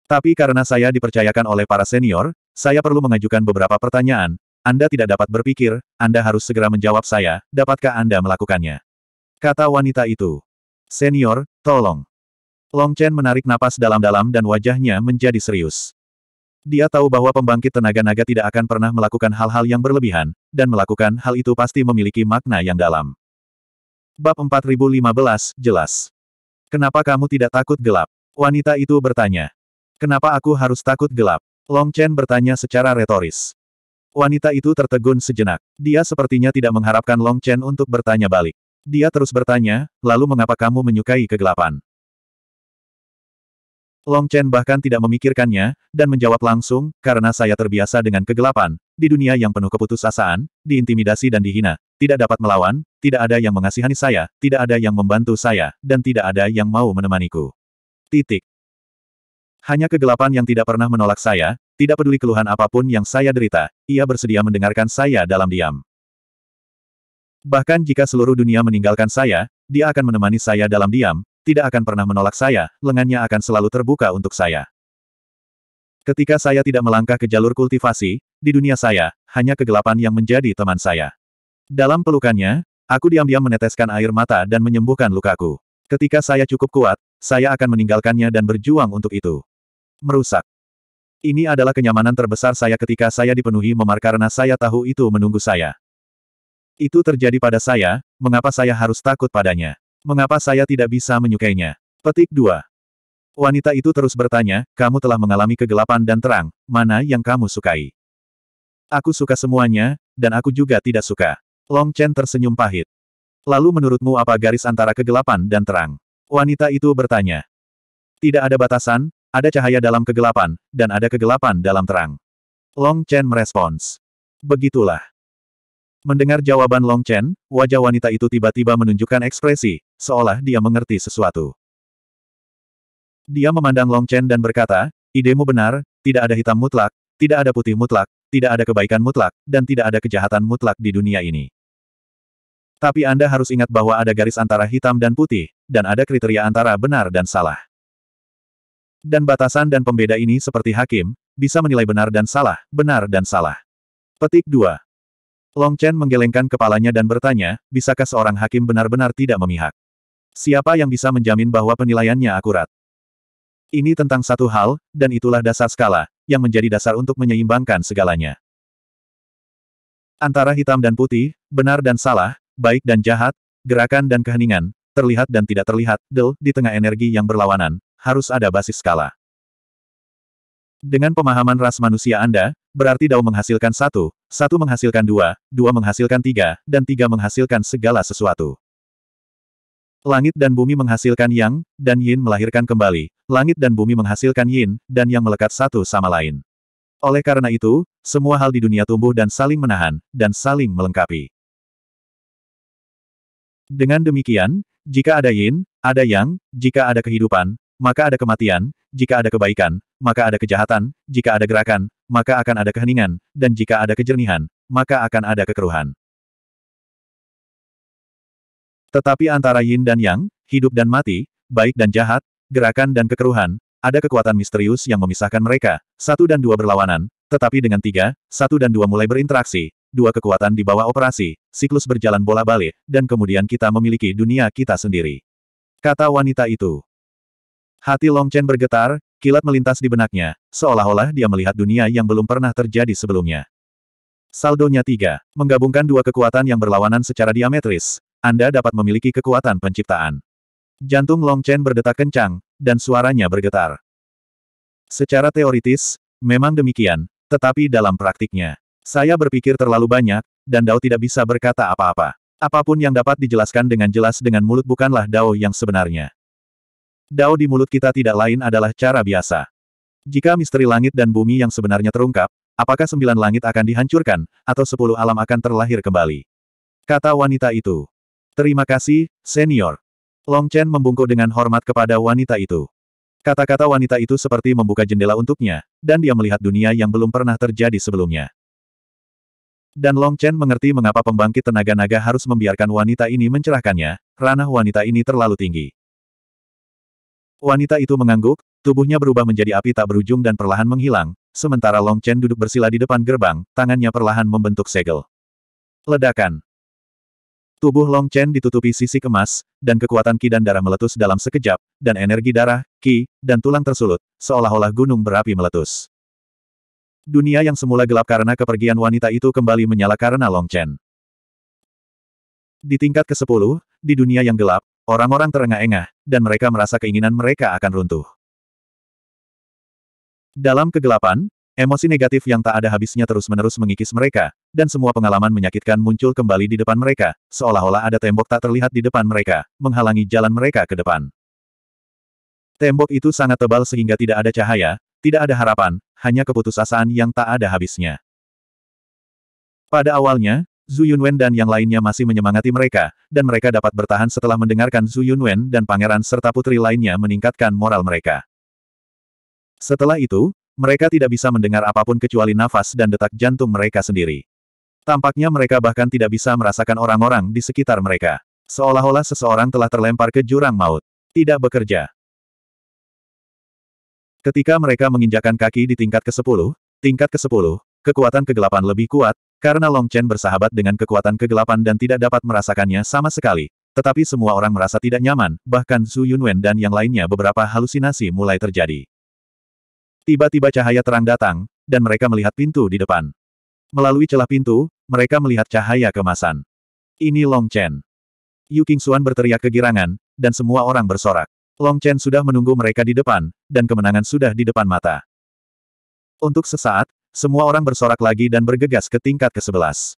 Tapi karena saya dipercayakan oleh para senior, saya perlu mengajukan beberapa pertanyaan. Anda tidak dapat berpikir, Anda harus segera menjawab saya, dapatkah Anda melakukannya? Kata wanita itu. Senior, tolong. Long Chen menarik napas dalam-dalam dan wajahnya menjadi serius. Dia tahu bahwa pembangkit tenaga naga tidak akan pernah melakukan hal-hal yang berlebihan, dan melakukan hal itu pasti memiliki makna yang dalam. Bab 4015, jelas. Kenapa kamu tidak takut gelap? Wanita itu bertanya. Kenapa aku harus takut gelap? Long Chen bertanya secara retoris. Wanita itu tertegun sejenak. Dia sepertinya tidak mengharapkan Long Chen untuk bertanya balik. Dia terus bertanya, lalu mengapa kamu menyukai kegelapan? Long Chen bahkan tidak memikirkannya, dan menjawab langsung, karena saya terbiasa dengan kegelapan, di dunia yang penuh keputusasaan, diintimidasi dan dihina, tidak dapat melawan, tidak ada yang mengasihani saya, tidak ada yang membantu saya, dan tidak ada yang mau menemaniku. Titik. Hanya kegelapan yang tidak pernah menolak saya, tidak peduli keluhan apapun yang saya derita, ia bersedia mendengarkan saya dalam diam. Bahkan jika seluruh dunia meninggalkan saya, dia akan menemani saya dalam diam, tidak akan pernah menolak saya, lengannya akan selalu terbuka untuk saya. Ketika saya tidak melangkah ke jalur kultivasi, di dunia saya, hanya kegelapan yang menjadi teman saya. Dalam pelukannya, aku diam-diam meneteskan air mata dan menyembuhkan lukaku. Ketika saya cukup kuat, saya akan meninggalkannya dan berjuang untuk itu merusak. Ini adalah kenyamanan terbesar saya ketika saya dipenuhi memar karena saya tahu itu menunggu saya. Itu terjadi pada saya, mengapa saya harus takut padanya? Mengapa saya tidak bisa menyukainya? Petik 2. Wanita itu terus bertanya, kamu telah mengalami kegelapan dan terang, mana yang kamu sukai? Aku suka semuanya, dan aku juga tidak suka. Long Chen tersenyum pahit. Lalu menurutmu apa garis antara kegelapan dan terang? Wanita itu bertanya. Tidak ada batasan, ada cahaya dalam kegelapan, dan ada kegelapan dalam terang. Long Chen merespons. Begitulah. Mendengar jawaban Long Chen, wajah wanita itu tiba-tiba menunjukkan ekspresi, seolah dia mengerti sesuatu. Dia memandang Long Chen dan berkata, idemu benar, tidak ada hitam mutlak, tidak ada putih mutlak, tidak ada kebaikan mutlak, dan tidak ada kejahatan mutlak di dunia ini. Tapi Anda harus ingat bahwa ada garis antara hitam dan putih, dan ada kriteria antara benar dan salah. Dan batasan dan pembeda ini seperti hakim, bisa menilai benar dan salah, benar dan salah. Petik 2. Long Chen menggelengkan kepalanya dan bertanya, bisakah seorang hakim benar-benar tidak memihak? Siapa yang bisa menjamin bahwa penilaiannya akurat? Ini tentang satu hal, dan itulah dasar skala, yang menjadi dasar untuk menyeimbangkan segalanya. Antara hitam dan putih, benar dan salah, baik dan jahat, gerakan dan keheningan, terlihat dan tidak terlihat, del, di tengah energi yang berlawanan, harus ada basis skala. Dengan pemahaman ras manusia Anda, berarti Dao menghasilkan satu, satu menghasilkan dua, dua menghasilkan tiga, dan tiga menghasilkan segala sesuatu. Langit dan bumi menghasilkan yang, dan yin melahirkan kembali. Langit dan bumi menghasilkan yin, dan yang melekat satu sama lain. Oleh karena itu, semua hal di dunia tumbuh dan saling menahan, dan saling melengkapi. Dengan demikian, jika ada yin, ada yang, jika ada kehidupan, maka ada kematian, jika ada kebaikan, maka ada kejahatan, jika ada gerakan, maka akan ada keheningan, dan jika ada kejernihan, maka akan ada kekeruhan. Tetapi antara yin dan yang, hidup dan mati, baik dan jahat, gerakan dan kekeruhan, ada kekuatan misterius yang memisahkan mereka, satu dan dua berlawanan, tetapi dengan tiga, satu dan dua mulai berinteraksi, dua kekuatan di bawah operasi, siklus berjalan bola balik, dan kemudian kita memiliki dunia kita sendiri. Kata wanita itu. Hati Long Chen bergetar, kilat melintas di benaknya, seolah-olah dia melihat dunia yang belum pernah terjadi sebelumnya. Saldonya tiga, menggabungkan dua kekuatan yang berlawanan secara diametris, Anda dapat memiliki kekuatan penciptaan. Jantung Long Chen berdetak kencang, dan suaranya bergetar. Secara teoritis, memang demikian, tetapi dalam praktiknya, saya berpikir terlalu banyak, dan Dao tidak bisa berkata apa-apa. Apapun yang dapat dijelaskan dengan jelas dengan mulut bukanlah Dao yang sebenarnya. Dao di mulut kita tidak lain adalah cara biasa. Jika misteri langit dan bumi yang sebenarnya terungkap, apakah sembilan langit akan dihancurkan, atau sepuluh alam akan terlahir kembali? Kata wanita itu. Terima kasih, senior. Long Chen membungkuk dengan hormat kepada wanita itu. Kata-kata wanita itu seperti membuka jendela untuknya, dan dia melihat dunia yang belum pernah terjadi sebelumnya. Dan Long Chen mengerti mengapa pembangkit tenaga naga harus membiarkan wanita ini mencerahkannya, ranah wanita ini terlalu tinggi. Wanita itu mengangguk, tubuhnya berubah menjadi api tak berujung dan perlahan menghilang, sementara Long Chen duduk bersila di depan gerbang, tangannya perlahan membentuk segel. Ledakan. Tubuh Long Chen ditutupi sisi kemas, dan kekuatan ki dan darah meletus dalam sekejap, dan energi darah, ki, dan tulang tersulut, seolah-olah gunung berapi meletus. Dunia yang semula gelap karena kepergian wanita itu kembali menyala karena Long Chen. Di tingkat ke-10, di dunia yang gelap, Orang-orang terengah-engah, dan mereka merasa keinginan mereka akan runtuh. Dalam kegelapan, emosi negatif yang tak ada habisnya terus-menerus mengikis mereka, dan semua pengalaman menyakitkan muncul kembali di depan mereka, seolah-olah ada tembok tak terlihat di depan mereka, menghalangi jalan mereka ke depan. Tembok itu sangat tebal sehingga tidak ada cahaya, tidak ada harapan, hanya keputusasaan yang tak ada habisnya. Pada awalnya, Zhu Yunwen dan yang lainnya masih menyemangati mereka, dan mereka dapat bertahan setelah mendengarkan Zhu Yunwen dan pangeran serta putri lainnya meningkatkan moral mereka. Setelah itu, mereka tidak bisa mendengar apapun kecuali nafas dan detak jantung mereka sendiri. Tampaknya mereka bahkan tidak bisa merasakan orang-orang di sekitar mereka. Seolah-olah seseorang telah terlempar ke jurang maut. Tidak bekerja. Ketika mereka menginjakan kaki di tingkat ke-10, tingkat ke-10, kekuatan kegelapan lebih kuat, karena Long Chen bersahabat dengan kekuatan kegelapan dan tidak dapat merasakannya sama sekali. Tetapi semua orang merasa tidak nyaman, bahkan Zhu Yunwen dan yang lainnya beberapa halusinasi mulai terjadi. Tiba-tiba cahaya terang datang, dan mereka melihat pintu di depan. Melalui celah pintu, mereka melihat cahaya kemasan. Ini Long Chen. Yu Xuan berteriak kegirangan, dan semua orang bersorak. Long Chen sudah menunggu mereka di depan, dan kemenangan sudah di depan mata. Untuk sesaat, semua orang bersorak lagi dan bergegas ke tingkat ke-11.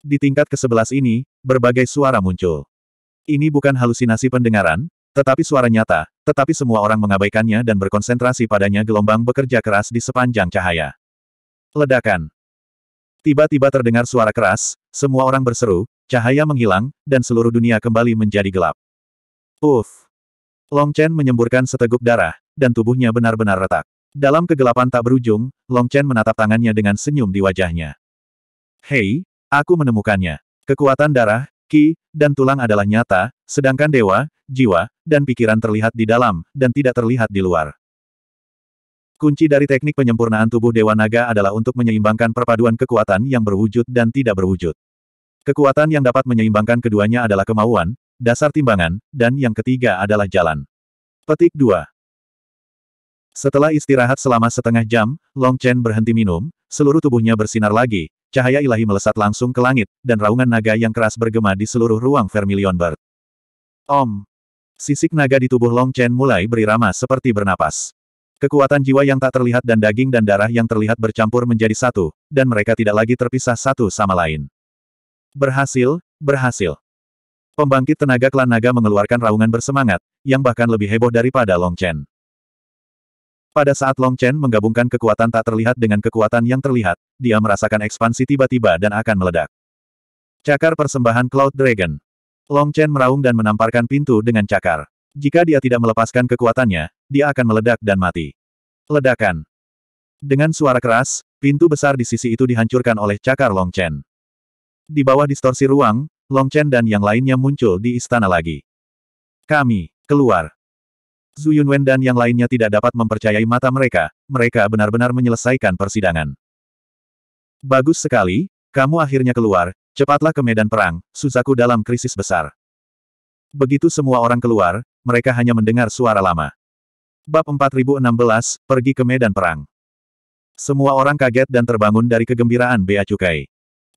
Di tingkat ke-11 ini, berbagai suara muncul. Ini bukan halusinasi pendengaran, tetapi suara nyata, tetapi semua orang mengabaikannya dan berkonsentrasi padanya gelombang bekerja keras di sepanjang cahaya. Ledakan. Tiba-tiba terdengar suara keras, semua orang berseru, cahaya menghilang, dan seluruh dunia kembali menjadi gelap. Uff! Long Chen menyemburkan seteguk darah, dan tubuhnya benar-benar retak. Dalam kegelapan tak berujung, Long Chen menatap tangannya dengan senyum di wajahnya. Hei, aku menemukannya. Kekuatan darah, ki, dan tulang adalah nyata, sedangkan dewa, jiwa, dan pikiran terlihat di dalam, dan tidak terlihat di luar. Kunci dari teknik penyempurnaan tubuh Dewa Naga adalah untuk menyeimbangkan perpaduan kekuatan yang berwujud dan tidak berwujud. Kekuatan yang dapat menyeimbangkan keduanya adalah kemauan, dasar timbangan, dan yang ketiga adalah jalan. Petik 2. Setelah istirahat selama setengah jam, Long Chen berhenti minum, seluruh tubuhnya bersinar lagi, cahaya ilahi melesat langsung ke langit, dan raungan naga yang keras bergema di seluruh ruang Vermilion Bird. Om! Sisik naga di tubuh Long Chen mulai berirama seperti bernapas. Kekuatan jiwa yang tak terlihat dan daging dan darah yang terlihat bercampur menjadi satu, dan mereka tidak lagi terpisah satu sama lain. Berhasil, berhasil. Pembangkit tenaga klan naga mengeluarkan raungan bersemangat, yang bahkan lebih heboh daripada Long Chen. Pada saat Long Chen menggabungkan kekuatan tak terlihat dengan kekuatan yang terlihat, dia merasakan ekspansi tiba-tiba dan akan meledak. Cakar persembahan Cloud Dragon. Long Chen meraung dan menamparkan pintu dengan cakar. Jika dia tidak melepaskan kekuatannya, dia akan meledak dan mati. Ledakan. Dengan suara keras, pintu besar di sisi itu dihancurkan oleh cakar Long Chen. Di bawah distorsi ruang, Long Chen dan yang lainnya muncul di istana lagi. Kami, keluar. Zhu Yunwen dan yang lainnya tidak dapat mempercayai mata mereka, mereka benar-benar menyelesaikan persidangan. Bagus sekali, kamu akhirnya keluar, cepatlah ke medan perang, Suzaku dalam krisis besar. Begitu semua orang keluar, mereka hanya mendengar suara lama. Bab 4016, pergi ke medan perang. Semua orang kaget dan terbangun dari kegembiraan Bea Cukai.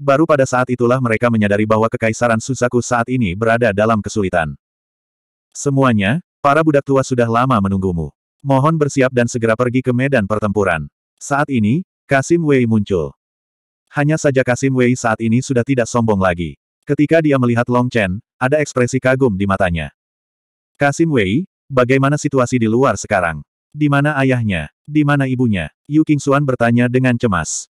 Baru pada saat itulah mereka menyadari bahwa kekaisaran Suzaku saat ini berada dalam kesulitan. Semuanya, Para budak tua sudah lama menunggumu. Mohon bersiap dan segera pergi ke medan pertempuran. Saat ini, Kasim Wei muncul. Hanya saja Kasim Wei saat ini sudah tidak sombong lagi. Ketika dia melihat Long Chen, ada ekspresi kagum di matanya. Kasim Wei, bagaimana situasi di luar sekarang? Di mana ayahnya? Di mana ibunya? Yu Xuan bertanya dengan cemas.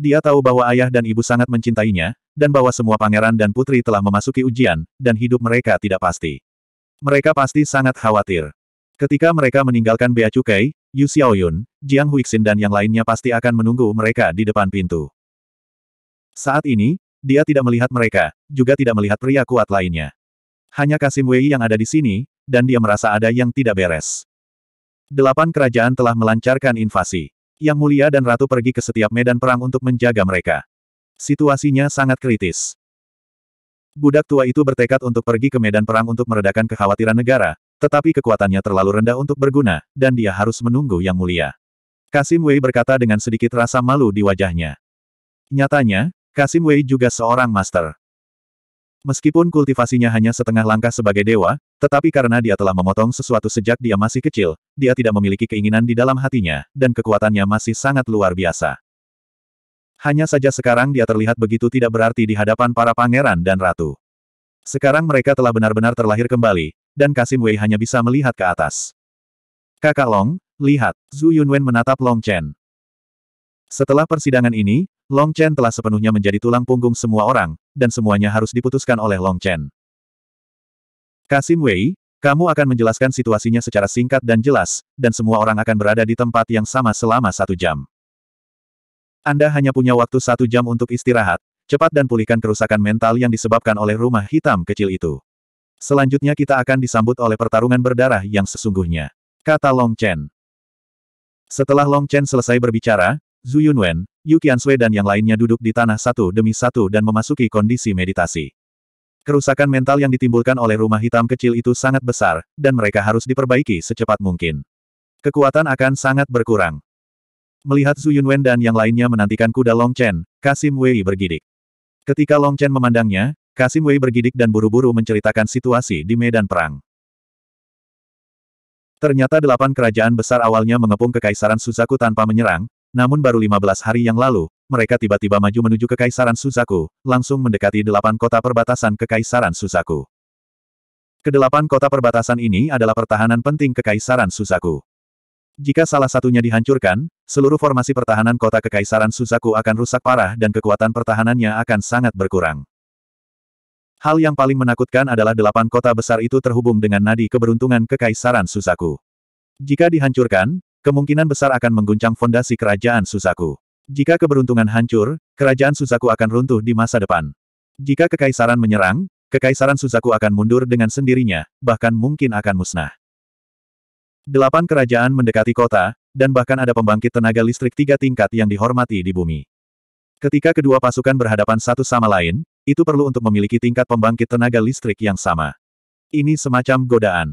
Dia tahu bahwa ayah dan ibu sangat mencintainya, dan bahwa semua pangeran dan putri telah memasuki ujian, dan hidup mereka tidak pasti. Mereka pasti sangat khawatir. Ketika mereka meninggalkan Bea Cukai, Yu Xiaoyun, Jiang Huixin dan yang lainnya pasti akan menunggu mereka di depan pintu. Saat ini, dia tidak melihat mereka, juga tidak melihat pria kuat lainnya. Hanya Kasim Wei yang ada di sini, dan dia merasa ada yang tidak beres. Delapan kerajaan telah melancarkan invasi. Yang mulia dan ratu pergi ke setiap medan perang untuk menjaga mereka. Situasinya sangat kritis. Budak tua itu bertekad untuk pergi ke medan perang untuk meredakan kekhawatiran negara, tetapi kekuatannya terlalu rendah untuk berguna, dan dia harus menunggu yang mulia. Kasim Wei berkata dengan sedikit rasa malu di wajahnya. Nyatanya, Kasim Wei juga seorang master. Meskipun kultivasinya hanya setengah langkah sebagai dewa, tetapi karena dia telah memotong sesuatu sejak dia masih kecil, dia tidak memiliki keinginan di dalam hatinya, dan kekuatannya masih sangat luar biasa. Hanya saja sekarang dia terlihat begitu tidak berarti di hadapan para pangeran dan ratu. Sekarang mereka telah benar-benar terlahir kembali, dan Kasim Wei hanya bisa melihat ke atas. Kakak Long, lihat, Zhu Yunwen menatap Long Chen. Setelah persidangan ini, Long Chen telah sepenuhnya menjadi tulang punggung semua orang, dan semuanya harus diputuskan oleh Long Chen. Kasim Wei, kamu akan menjelaskan situasinya secara singkat dan jelas, dan semua orang akan berada di tempat yang sama selama satu jam. Anda hanya punya waktu satu jam untuk istirahat, cepat dan pulihkan kerusakan mental yang disebabkan oleh rumah hitam kecil itu. Selanjutnya kita akan disambut oleh pertarungan berdarah yang sesungguhnya. Kata Long Chen. Setelah Long Chen selesai berbicara, Zhu Yunwen, Yu Qianshui dan yang lainnya duduk di tanah satu demi satu dan memasuki kondisi meditasi. Kerusakan mental yang ditimbulkan oleh rumah hitam kecil itu sangat besar, dan mereka harus diperbaiki secepat mungkin. Kekuatan akan sangat berkurang. Melihat Zhu Yunwen dan yang lainnya menantikan kuda Long Chen, Kasim Wei bergidik. Ketika Long Chen memandangnya, Kasim Wei bergidik dan buru-buru menceritakan situasi di medan perang. Ternyata delapan kerajaan besar awalnya mengepung Kekaisaran Suzaku tanpa menyerang, namun baru 15 hari yang lalu, mereka tiba-tiba maju menuju Kekaisaran Suzaku, langsung mendekati delapan kota perbatasan Kekaisaran Suzaku. Kedelapan kota perbatasan ini adalah pertahanan penting Kekaisaran Suzaku. Jika salah satunya dihancurkan, seluruh formasi pertahanan kota Kekaisaran Suzaku akan rusak parah dan kekuatan pertahanannya akan sangat berkurang. Hal yang paling menakutkan adalah delapan kota besar itu terhubung dengan nadi keberuntungan Kekaisaran Suzaku. Jika dihancurkan, kemungkinan besar akan mengguncang fondasi kerajaan Suzaku. Jika keberuntungan hancur, kerajaan Suzaku akan runtuh di masa depan. Jika Kekaisaran menyerang, Kekaisaran Suzaku akan mundur dengan sendirinya, bahkan mungkin akan musnah. Delapan kerajaan mendekati kota, dan bahkan ada pembangkit tenaga listrik tiga tingkat yang dihormati di bumi. Ketika kedua pasukan berhadapan satu sama lain, itu perlu untuk memiliki tingkat pembangkit tenaga listrik yang sama. Ini semacam godaan.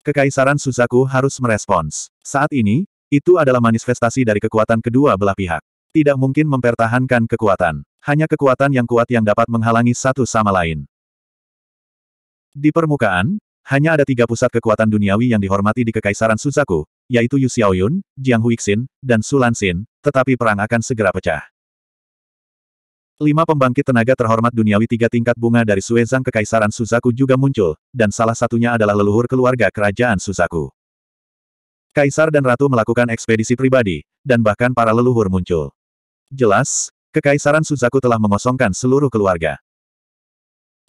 Kekaisaran Suzaku harus merespons. Saat ini, itu adalah manifestasi dari kekuatan kedua belah pihak. Tidak mungkin mempertahankan kekuatan. Hanya kekuatan yang kuat yang dapat menghalangi satu sama lain. Di permukaan, hanya ada tiga pusat kekuatan duniawi yang dihormati di Kekaisaran Suzaku, yaitu Yu Xiaoyun, Jiang Huixin, dan Su Lanxin, tetapi perang akan segera pecah. Lima pembangkit tenaga terhormat duniawi tiga tingkat bunga dari Suezang Kekaisaran Suzaku juga muncul, dan salah satunya adalah leluhur keluarga kerajaan Suzaku. Kaisar dan Ratu melakukan ekspedisi pribadi, dan bahkan para leluhur muncul. Jelas, Kekaisaran Suzaku telah mengosongkan seluruh keluarga.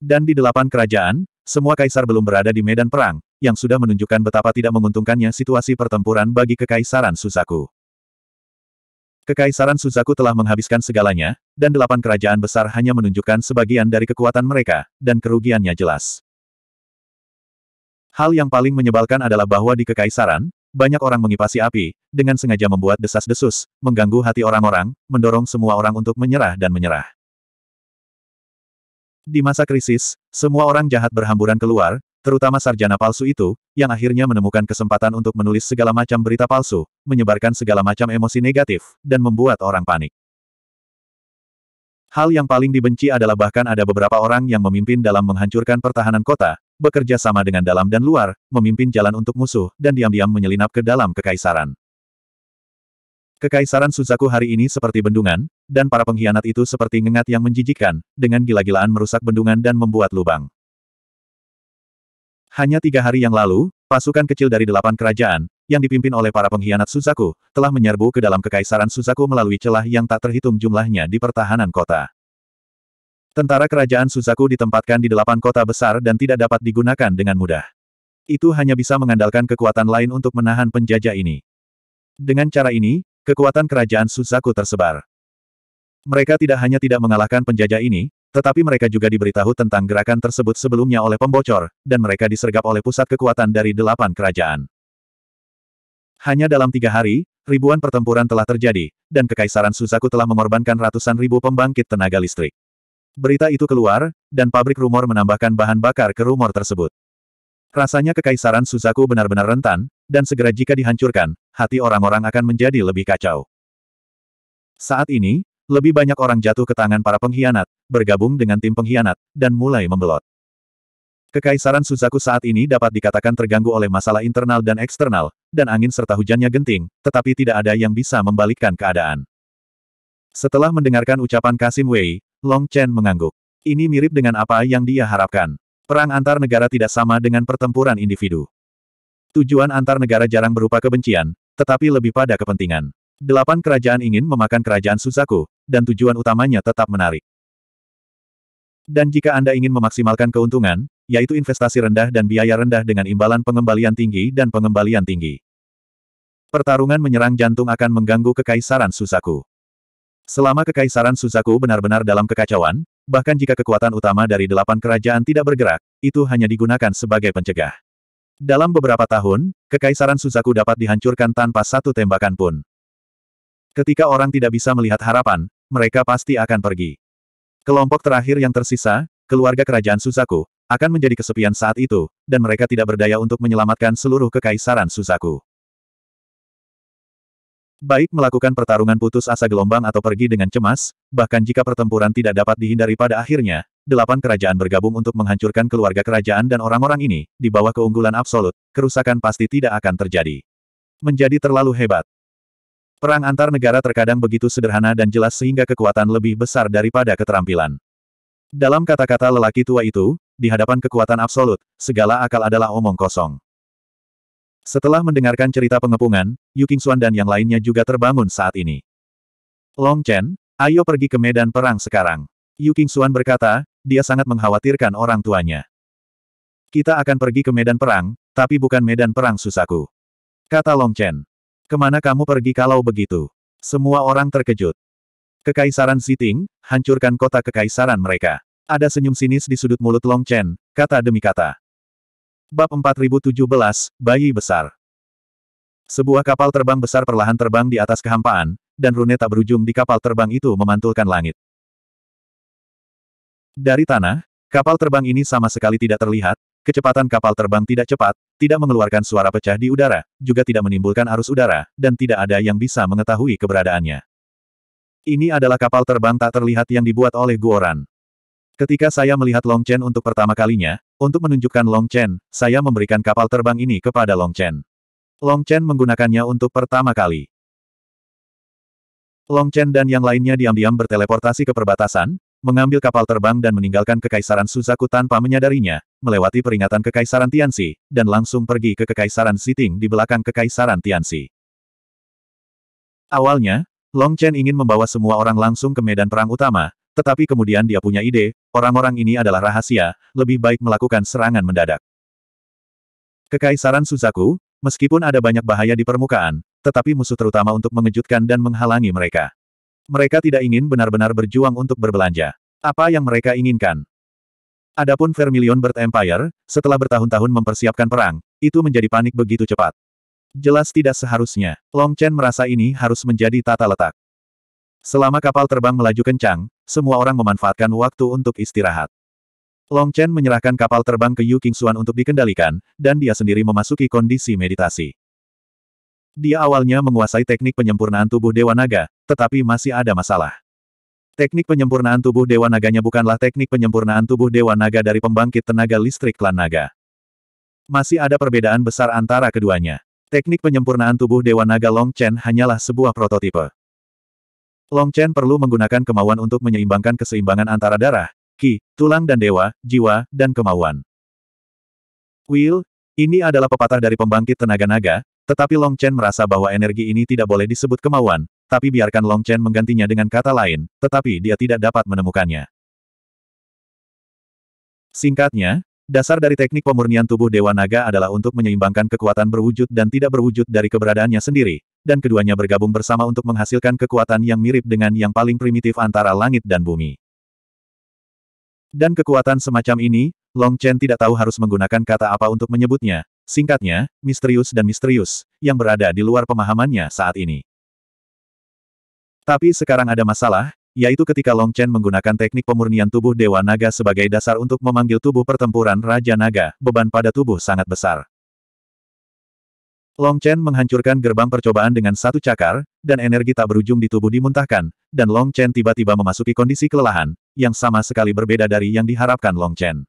Dan di delapan kerajaan, semua kaisar belum berada di medan perang, yang sudah menunjukkan betapa tidak menguntungkannya situasi pertempuran bagi Kekaisaran Suzaku. Kekaisaran Suzaku telah menghabiskan segalanya, dan delapan kerajaan besar hanya menunjukkan sebagian dari kekuatan mereka, dan kerugiannya jelas. Hal yang paling menyebalkan adalah bahwa di Kekaisaran, banyak orang mengipasi api, dengan sengaja membuat desas-desus, mengganggu hati orang-orang, mendorong semua orang untuk menyerah dan menyerah. Di masa krisis, semua orang jahat berhamburan keluar, terutama sarjana palsu itu, yang akhirnya menemukan kesempatan untuk menulis segala macam berita palsu, menyebarkan segala macam emosi negatif, dan membuat orang panik. Hal yang paling dibenci adalah bahkan ada beberapa orang yang memimpin dalam menghancurkan pertahanan kota, bekerja sama dengan dalam dan luar, memimpin jalan untuk musuh, dan diam-diam menyelinap ke dalam kekaisaran. Kekaisaran Suzaku hari ini seperti bendungan, dan para pengkhianat itu seperti ngengat yang menjijikkan, dengan gila-gilaan merusak bendungan dan membuat lubang. Hanya tiga hari yang lalu, pasukan kecil dari delapan kerajaan, yang dipimpin oleh para pengkhianat Suzaku, telah menyerbu ke dalam kekaisaran Suzaku melalui celah yang tak terhitung jumlahnya di pertahanan kota. Tentara kerajaan Suzaku ditempatkan di delapan kota besar dan tidak dapat digunakan dengan mudah. Itu hanya bisa mengandalkan kekuatan lain untuk menahan penjajah ini. Dengan cara ini, Kekuatan kerajaan Suzaku tersebar. Mereka tidak hanya tidak mengalahkan penjajah ini, tetapi mereka juga diberitahu tentang gerakan tersebut sebelumnya oleh pembocor, dan mereka disergap oleh pusat kekuatan dari delapan kerajaan. Hanya dalam tiga hari, ribuan pertempuran telah terjadi, dan Kekaisaran Suzaku telah mengorbankan ratusan ribu pembangkit tenaga listrik. Berita itu keluar, dan pabrik rumor menambahkan bahan bakar ke rumor tersebut. Rasanya kekaisaran Suzaku benar-benar rentan, dan segera jika dihancurkan, hati orang-orang akan menjadi lebih kacau. Saat ini, lebih banyak orang jatuh ke tangan para pengkhianat, bergabung dengan tim pengkhianat, dan mulai membelot. Kekaisaran Suzaku saat ini dapat dikatakan terganggu oleh masalah internal dan eksternal, dan angin serta hujannya genting, tetapi tidak ada yang bisa membalikkan keadaan. Setelah mendengarkan ucapan Kasim Wei, Long Chen mengangguk. Ini mirip dengan apa yang dia harapkan. Perang antar negara tidak sama dengan pertempuran individu. Tujuan antar negara jarang berupa kebencian, tetapi lebih pada kepentingan. Delapan kerajaan ingin memakan kerajaan Suzaku, dan tujuan utamanya tetap menarik. Dan jika Anda ingin memaksimalkan keuntungan, yaitu investasi rendah dan biaya rendah dengan imbalan pengembalian tinggi dan pengembalian tinggi. Pertarungan menyerang jantung akan mengganggu kekaisaran Suzaku. Selama kekaisaran Suzaku benar-benar dalam kekacauan, Bahkan jika kekuatan utama dari delapan kerajaan tidak bergerak, itu hanya digunakan sebagai pencegah. Dalam beberapa tahun, Kekaisaran Suzaku dapat dihancurkan tanpa satu tembakan pun. Ketika orang tidak bisa melihat harapan, mereka pasti akan pergi. Kelompok terakhir yang tersisa, keluarga kerajaan Suzaku, akan menjadi kesepian saat itu, dan mereka tidak berdaya untuk menyelamatkan seluruh Kekaisaran Suzaku. Baik melakukan pertarungan putus asa gelombang atau pergi dengan cemas, bahkan jika pertempuran tidak dapat dihindari pada akhirnya, delapan kerajaan bergabung untuk menghancurkan keluarga kerajaan dan orang-orang ini, di bawah keunggulan absolut, kerusakan pasti tidak akan terjadi. Menjadi terlalu hebat. Perang antar negara terkadang begitu sederhana dan jelas sehingga kekuatan lebih besar daripada keterampilan. Dalam kata-kata lelaki tua itu, di hadapan kekuatan absolut, segala akal adalah omong kosong. Setelah mendengarkan cerita pengepungan, Yu Qingxuan dan yang lainnya juga terbangun saat ini. Long Chen, ayo pergi ke medan perang sekarang. Yu Qingxuan berkata, dia sangat mengkhawatirkan orang tuanya. Kita akan pergi ke medan perang, tapi bukan medan perang susaku. Kata Long Chen. Kemana kamu pergi kalau begitu? Semua orang terkejut. Kekaisaran Ziting, hancurkan kota kekaisaran mereka. Ada senyum sinis di sudut mulut Long Chen, kata demi kata. Bab 4017, Bayi Besar Sebuah kapal terbang besar perlahan terbang di atas kehampaan, dan rune tak berujung di kapal terbang itu memantulkan langit. Dari tanah, kapal terbang ini sama sekali tidak terlihat, kecepatan kapal terbang tidak cepat, tidak mengeluarkan suara pecah di udara, juga tidak menimbulkan arus udara, dan tidak ada yang bisa mengetahui keberadaannya. Ini adalah kapal terbang tak terlihat yang dibuat oleh Guoran. Ketika saya melihat Long Chen untuk pertama kalinya, untuk menunjukkan Long Chen, saya memberikan kapal terbang ini kepada Long Chen. Long Chen menggunakannya untuk pertama kali. Long Chen dan yang lainnya diam-diam berteleportasi ke perbatasan, mengambil kapal terbang dan meninggalkan Kekaisaran Suzaku tanpa menyadarinya, melewati peringatan Kekaisaran Tianxi, dan langsung pergi ke Kekaisaran Siting di belakang Kekaisaran Tianxi. Awalnya, Long Chen ingin membawa semua orang langsung ke medan perang utama, tetapi kemudian dia punya ide Orang-orang ini adalah rahasia, lebih baik melakukan serangan mendadak. Kekaisaran Suzaku, meskipun ada banyak bahaya di permukaan, tetapi musuh terutama untuk mengejutkan dan menghalangi mereka. Mereka tidak ingin benar-benar berjuang untuk berbelanja. Apa yang mereka inginkan? Adapun Vermilion Bird Empire, setelah bertahun-tahun mempersiapkan perang, itu menjadi panik begitu cepat. Jelas tidak seharusnya. Long Chen merasa ini harus menjadi tata letak. Selama kapal terbang melaju kencang, semua orang memanfaatkan waktu untuk istirahat. Long Chen menyerahkan kapal terbang ke Yu King Xuan untuk dikendalikan, dan dia sendiri memasuki kondisi meditasi. Dia awalnya menguasai teknik penyempurnaan tubuh Dewa Naga, tetapi masih ada masalah. Teknik penyempurnaan tubuh Dewa Naganya bukanlah teknik penyempurnaan tubuh Dewa Naga dari pembangkit tenaga listrik klan naga. Masih ada perbedaan besar antara keduanya. Teknik penyempurnaan tubuh Dewa Naga Long Chen hanyalah sebuah prototipe. Long Chen perlu menggunakan kemauan untuk menyeimbangkan keseimbangan antara darah, ki, tulang dan dewa, jiwa, dan kemauan. Will, ini adalah pepatah dari pembangkit tenaga naga, tetapi Long Chen merasa bahwa energi ini tidak boleh disebut kemauan, tapi biarkan Long Chen menggantinya dengan kata lain, tetapi dia tidak dapat menemukannya. Singkatnya, dasar dari teknik pemurnian tubuh Dewa Naga adalah untuk menyeimbangkan kekuatan berwujud dan tidak berwujud dari keberadaannya sendiri, dan keduanya bergabung bersama untuk menghasilkan kekuatan yang mirip dengan yang paling primitif antara langit dan bumi. Dan kekuatan semacam ini, Long Chen tidak tahu harus menggunakan kata apa untuk menyebutnya, singkatnya, misterius dan misterius, yang berada di luar pemahamannya saat ini. Tapi sekarang ada masalah, yaitu ketika Long Chen menggunakan teknik pemurnian tubuh Dewa Naga sebagai dasar untuk memanggil tubuh pertempuran Raja Naga, beban pada tubuh sangat besar. Long Chen menghancurkan gerbang percobaan dengan satu cakar, dan energi tak berujung di tubuh dimuntahkan, dan Long Chen tiba-tiba memasuki kondisi kelelahan, yang sama sekali berbeda dari yang diharapkan Long Chen.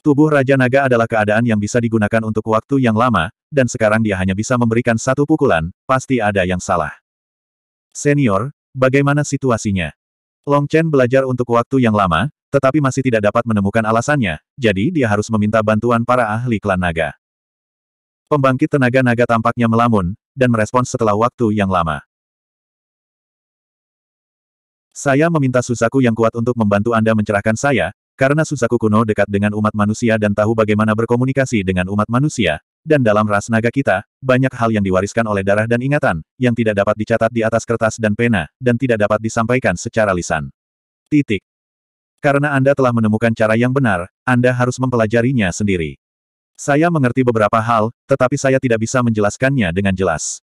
Tubuh Raja Naga adalah keadaan yang bisa digunakan untuk waktu yang lama, dan sekarang dia hanya bisa memberikan satu pukulan, pasti ada yang salah. Senior, bagaimana situasinya? Long Chen belajar untuk waktu yang lama, tetapi masih tidak dapat menemukan alasannya, jadi dia harus meminta bantuan para ahli klan naga. Pembangkit tenaga naga tampaknya melamun, dan merespons setelah waktu yang lama. Saya meminta Suzaku yang kuat untuk membantu Anda mencerahkan saya, karena Suzaku kuno dekat dengan umat manusia dan tahu bagaimana berkomunikasi dengan umat manusia, dan dalam ras naga kita, banyak hal yang diwariskan oleh darah dan ingatan, yang tidak dapat dicatat di atas kertas dan pena, dan tidak dapat disampaikan secara lisan. Titik. Karena Anda telah menemukan cara yang benar, Anda harus mempelajarinya sendiri. Saya mengerti beberapa hal, tetapi saya tidak bisa menjelaskannya dengan jelas.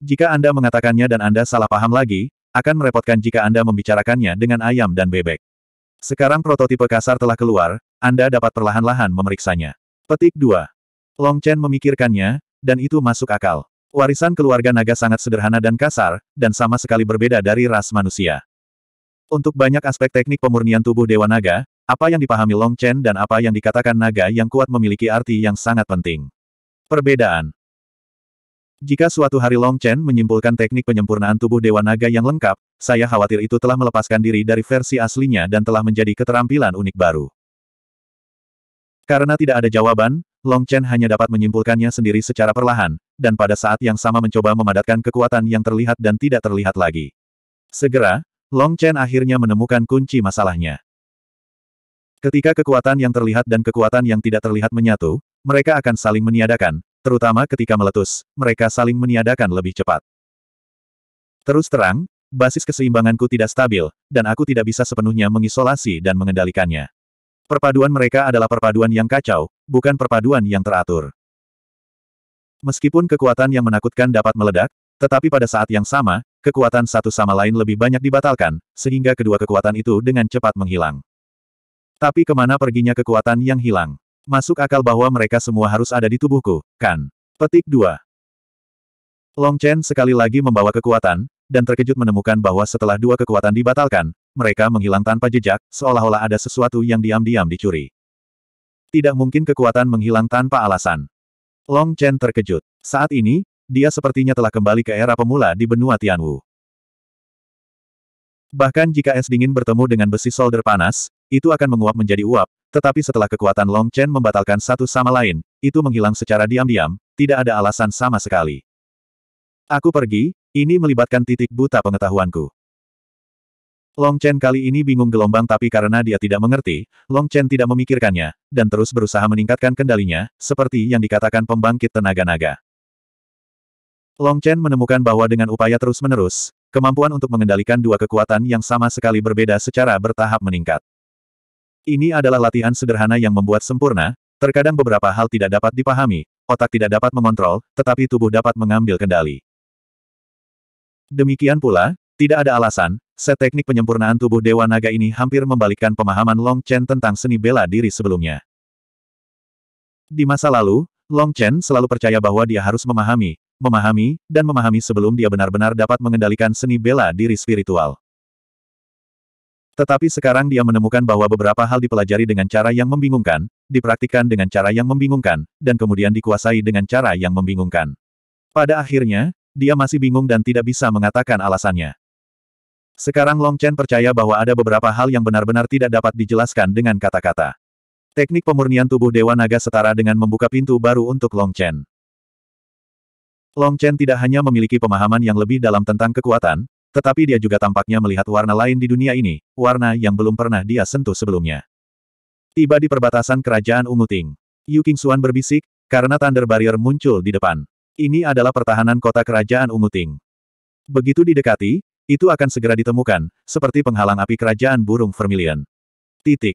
Jika Anda mengatakannya dan Anda salah paham lagi, akan merepotkan jika Anda membicarakannya dengan ayam dan bebek. Sekarang prototipe kasar telah keluar, Anda dapat perlahan-lahan memeriksanya. Petik 2. Long Chen memikirkannya, dan itu masuk akal. Warisan keluarga naga sangat sederhana dan kasar, dan sama sekali berbeda dari ras manusia. Untuk banyak aspek teknik pemurnian tubuh Dewa Naga, apa yang dipahami Long Chen dan apa yang dikatakan naga yang kuat memiliki arti yang sangat penting. Perbedaan Jika suatu hari Long Chen menyimpulkan teknik penyempurnaan tubuh Dewa Naga yang lengkap, saya khawatir itu telah melepaskan diri dari versi aslinya dan telah menjadi keterampilan unik baru. Karena tidak ada jawaban, Long Chen hanya dapat menyimpulkannya sendiri secara perlahan, dan pada saat yang sama mencoba memadatkan kekuatan yang terlihat dan tidak terlihat lagi. Segera, Long Chen akhirnya menemukan kunci masalahnya. Ketika kekuatan yang terlihat dan kekuatan yang tidak terlihat menyatu, mereka akan saling meniadakan, terutama ketika meletus, mereka saling meniadakan lebih cepat. Terus terang, basis keseimbanganku tidak stabil, dan aku tidak bisa sepenuhnya mengisolasi dan mengendalikannya. Perpaduan mereka adalah perpaduan yang kacau, bukan perpaduan yang teratur. Meskipun kekuatan yang menakutkan dapat meledak, tetapi pada saat yang sama, kekuatan satu sama lain lebih banyak dibatalkan, sehingga kedua kekuatan itu dengan cepat menghilang. Tapi kemana perginya kekuatan yang hilang? Masuk akal bahwa mereka semua harus ada di tubuhku, kan? Petik 2. Long Chen sekali lagi membawa kekuatan, dan terkejut menemukan bahwa setelah dua kekuatan dibatalkan, mereka menghilang tanpa jejak, seolah-olah ada sesuatu yang diam-diam dicuri. Tidak mungkin kekuatan menghilang tanpa alasan. Long Chen terkejut. Saat ini, dia sepertinya telah kembali ke era pemula di benua Tianwu. Bahkan jika es dingin bertemu dengan besi solder panas, itu akan menguap menjadi uap, tetapi setelah kekuatan Long Chen membatalkan satu sama lain, itu menghilang secara diam-diam, tidak ada alasan sama sekali. Aku pergi, ini melibatkan titik buta pengetahuanku. Long Chen kali ini bingung gelombang tapi karena dia tidak mengerti, Long Chen tidak memikirkannya, dan terus berusaha meningkatkan kendalinya, seperti yang dikatakan pembangkit tenaga naga. Long Chen menemukan bahwa dengan upaya terus-menerus, Kemampuan untuk mengendalikan dua kekuatan yang sama sekali berbeda secara bertahap meningkat. Ini adalah latihan sederhana yang membuat sempurna, terkadang beberapa hal tidak dapat dipahami, otak tidak dapat mengontrol, tetapi tubuh dapat mengambil kendali. Demikian pula, tidak ada alasan, set teknik penyempurnaan tubuh Dewa Naga ini hampir membalikkan pemahaman Long Chen tentang seni bela diri sebelumnya. Di masa lalu, Long Chen selalu percaya bahwa dia harus memahami, memahami, dan memahami sebelum dia benar-benar dapat mengendalikan seni bela diri spiritual. Tetapi sekarang dia menemukan bahwa beberapa hal dipelajari dengan cara yang membingungkan, dipraktikkan dengan cara yang membingungkan, dan kemudian dikuasai dengan cara yang membingungkan. Pada akhirnya, dia masih bingung dan tidak bisa mengatakan alasannya. Sekarang Long Chen percaya bahwa ada beberapa hal yang benar-benar tidak dapat dijelaskan dengan kata-kata. Teknik pemurnian tubuh Dewa Naga setara dengan membuka pintu baru untuk Long Chen. Long Chen tidak hanya memiliki pemahaman yang lebih dalam tentang kekuatan, tetapi dia juga tampaknya melihat warna lain di dunia ini, warna yang belum pernah dia sentuh sebelumnya. Tiba di perbatasan kerajaan Ungu Ting. Yu Xuan berbisik, karena Thunder Barrier muncul di depan. Ini adalah pertahanan kota kerajaan Ungu Ting. Begitu didekati, itu akan segera ditemukan, seperti penghalang api kerajaan burung vermilion. Titik.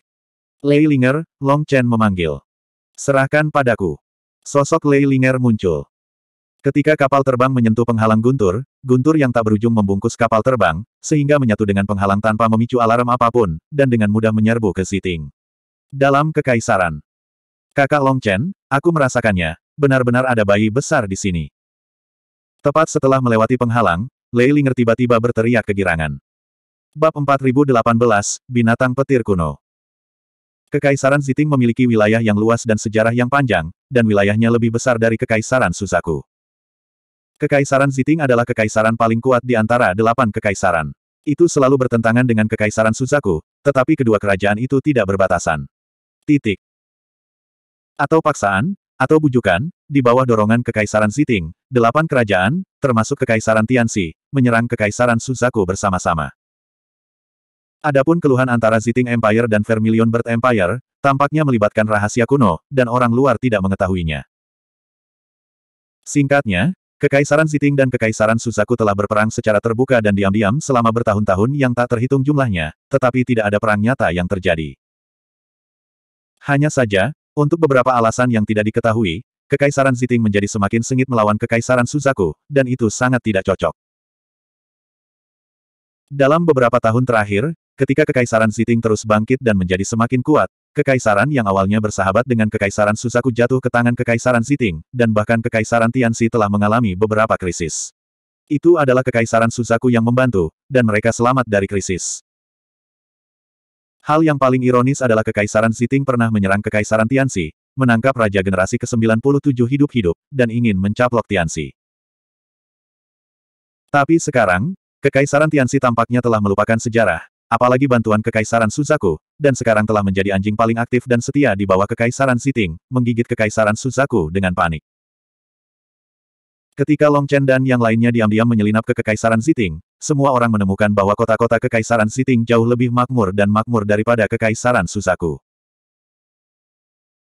Lei Linger, Long Chen memanggil. Serahkan padaku. Sosok Lei Linger muncul. Ketika kapal terbang menyentuh penghalang guntur, guntur yang tak berujung membungkus kapal terbang, sehingga menyatu dengan penghalang tanpa memicu alarm apapun, dan dengan mudah menyerbu ke Siting. Dalam kekaisaran. Kakak Long Chen, aku merasakannya, benar-benar ada bayi besar di sini. Tepat setelah melewati penghalang, Lei Linger tiba-tiba berteriak kegirangan. Bab 4018, Binatang Petir Kuno Kekaisaran Ziting memiliki wilayah yang luas dan sejarah yang panjang, dan wilayahnya lebih besar dari Kekaisaran Suzaku. Kekaisaran Ziting adalah kekaisaran paling kuat di antara delapan kekaisaran. Itu selalu bertentangan dengan kekaisaran Suzaku, tetapi kedua kerajaan itu tidak berbatasan. Titik. Atau paksaan, atau bujukan, di bawah dorongan kekaisaran Ziting, delapan kerajaan, termasuk kekaisaran Tianxi, menyerang kekaisaran Suzaku bersama-sama. Adapun keluhan antara Ziting Empire dan Vermilion Bird Empire, tampaknya melibatkan rahasia kuno, dan orang luar tidak mengetahuinya. Singkatnya, Kekaisaran Siting dan Kekaisaran Suzaku telah berperang secara terbuka dan diam-diam selama bertahun-tahun yang tak terhitung jumlahnya, tetapi tidak ada perang nyata yang terjadi. Hanya saja, untuk beberapa alasan yang tidak diketahui, Kekaisaran Siting menjadi semakin sengit melawan Kekaisaran Suzaku, dan itu sangat tidak cocok. Dalam beberapa tahun terakhir, ketika Kekaisaran Siting terus bangkit dan menjadi semakin kuat, Kekaisaran yang awalnya bersahabat dengan Kekaisaran Susaku jatuh ke tangan Kekaisaran Siting, dan bahkan Kekaisaran Tianxi telah mengalami beberapa krisis. Itu adalah Kekaisaran Susaku yang membantu, dan mereka selamat dari krisis. Hal yang paling ironis adalah Kekaisaran Siting pernah menyerang Kekaisaran Tianxi, menangkap Raja Generasi ke-97 hidup-hidup, dan ingin mencaplok Tianxi. Tapi sekarang, Kekaisaran Tianxi tampaknya telah melupakan sejarah, apalagi bantuan Kekaisaran Suzaku, dan sekarang telah menjadi anjing paling aktif dan setia di bawah Kekaisaran Siting, menggigit Kekaisaran Suzaku dengan panik. Ketika Long Chen dan yang lainnya diam-diam menyelinap ke Kekaisaran Siting, semua orang menemukan bahwa kota-kota Kekaisaran Siting jauh lebih makmur dan makmur daripada Kekaisaran Suzaku.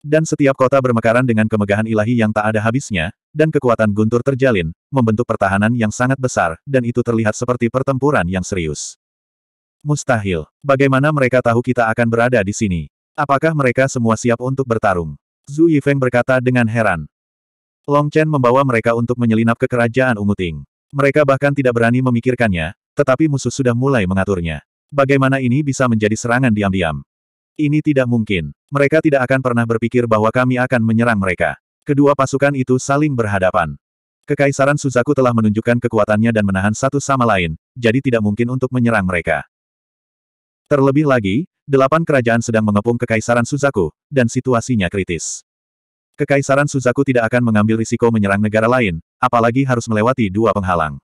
Dan setiap kota bermekaran dengan kemegahan ilahi yang tak ada habisnya, dan kekuatan guntur terjalin, membentuk pertahanan yang sangat besar, dan itu terlihat seperti pertempuran yang serius. Mustahil. Bagaimana mereka tahu kita akan berada di sini? Apakah mereka semua siap untuk bertarung? Zhu Yifeng berkata dengan heran. Long Chen membawa mereka untuk menyelinap ke kerajaan Unguting. Mereka bahkan tidak berani memikirkannya, tetapi musuh sudah mulai mengaturnya. Bagaimana ini bisa menjadi serangan diam-diam? Ini tidak mungkin. Mereka tidak akan pernah berpikir bahwa kami akan menyerang mereka. Kedua pasukan itu saling berhadapan. Kekaisaran Suzaku telah menunjukkan kekuatannya dan menahan satu sama lain, jadi tidak mungkin untuk menyerang mereka. Terlebih lagi, delapan kerajaan sedang mengepung Kekaisaran Suzaku, dan situasinya kritis. Kekaisaran Suzaku tidak akan mengambil risiko menyerang negara lain, apalagi harus melewati dua penghalang.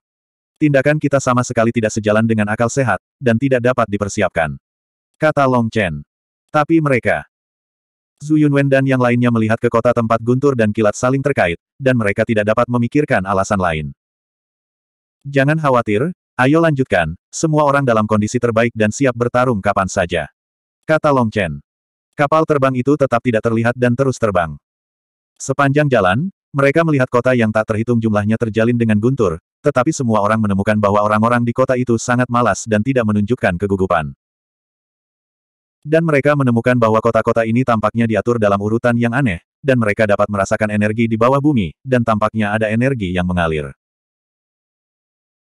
Tindakan kita sama sekali tidak sejalan dengan akal sehat, dan tidak dapat dipersiapkan. Kata Long Chen. Tapi mereka. Zhu Yunwen dan yang lainnya melihat ke kota tempat guntur dan kilat saling terkait, dan mereka tidak dapat memikirkan alasan lain. Jangan khawatir, Ayo lanjutkan, semua orang dalam kondisi terbaik dan siap bertarung kapan saja. Kata Long Chen. Kapal terbang itu tetap tidak terlihat dan terus terbang. Sepanjang jalan, mereka melihat kota yang tak terhitung jumlahnya terjalin dengan guntur, tetapi semua orang menemukan bahwa orang-orang di kota itu sangat malas dan tidak menunjukkan kegugupan. Dan mereka menemukan bahwa kota-kota ini tampaknya diatur dalam urutan yang aneh, dan mereka dapat merasakan energi di bawah bumi, dan tampaknya ada energi yang mengalir.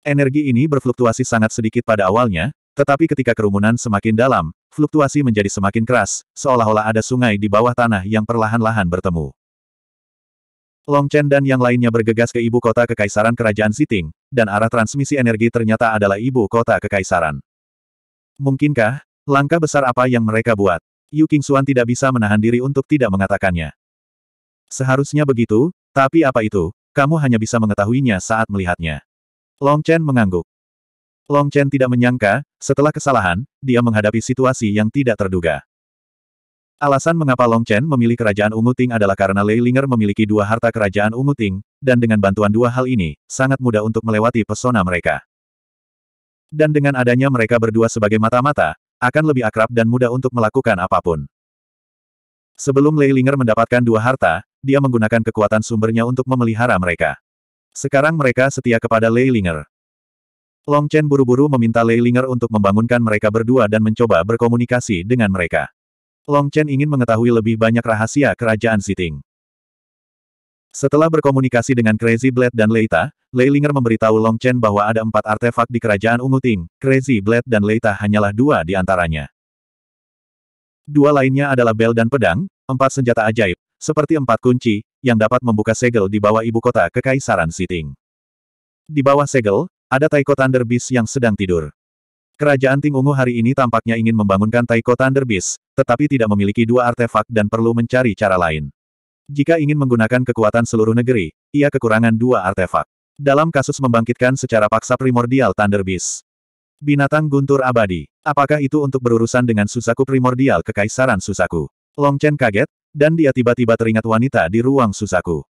Energi ini berfluktuasi sangat sedikit pada awalnya, tetapi ketika kerumunan semakin dalam, fluktuasi menjadi semakin keras, seolah-olah ada sungai di bawah tanah yang perlahan-lahan bertemu. Long Chen dan yang lainnya bergegas ke ibu kota kekaisaran kerajaan Siting, dan arah transmisi energi ternyata adalah ibu kota kekaisaran. Mungkinkah, langkah besar apa yang mereka buat? Yu King Xuan tidak bisa menahan diri untuk tidak mengatakannya. Seharusnya begitu, tapi apa itu? Kamu hanya bisa mengetahuinya saat melihatnya. Long Chen mengangguk. Long Chen tidak menyangka, setelah kesalahan, dia menghadapi situasi yang tidak terduga. Alasan mengapa Long Chen memilih kerajaan Ungu Ting adalah karena Lei Linger memiliki dua harta kerajaan Ungu Ting, dan dengan bantuan dua hal ini, sangat mudah untuk melewati pesona mereka. Dan dengan adanya mereka berdua sebagai mata-mata, akan lebih akrab dan mudah untuk melakukan apapun. Sebelum Lei Linger mendapatkan dua harta, dia menggunakan kekuatan sumbernya untuk memelihara mereka. Sekarang mereka setia kepada Lei Ling'er. Long Chen buru-buru meminta Lei Ling'er untuk membangunkan mereka berdua dan mencoba berkomunikasi dengan mereka. Long Chen ingin mengetahui lebih banyak rahasia kerajaan Siting. Setelah berkomunikasi dengan Crazy Blade dan Leita, Lei Linger memberitahu Long Chen bahwa ada empat artefak di kerajaan Ungu Ting. Crazy Blade dan Leita hanyalah dua di antaranya. Dua lainnya adalah bel dan pedang, empat senjata ajaib, seperti empat kunci, yang dapat membuka segel di bawah ibu kota Kekaisaran Siting. Di bawah segel, ada Taiko Thunder Beast yang sedang tidur. Kerajaan Ting Ungu hari ini tampaknya ingin membangunkan Taiko Thunder Beast, tetapi tidak memiliki dua artefak dan perlu mencari cara lain. Jika ingin menggunakan kekuatan seluruh negeri, ia kekurangan dua artefak. Dalam kasus membangkitkan secara paksa primordial Thunder Beast. Binatang guntur abadi. Apakah itu untuk berurusan dengan Susaku primordial Kekaisaran Susaku? Long Chen kaget, dan dia tiba-tiba teringat wanita di ruang susaku.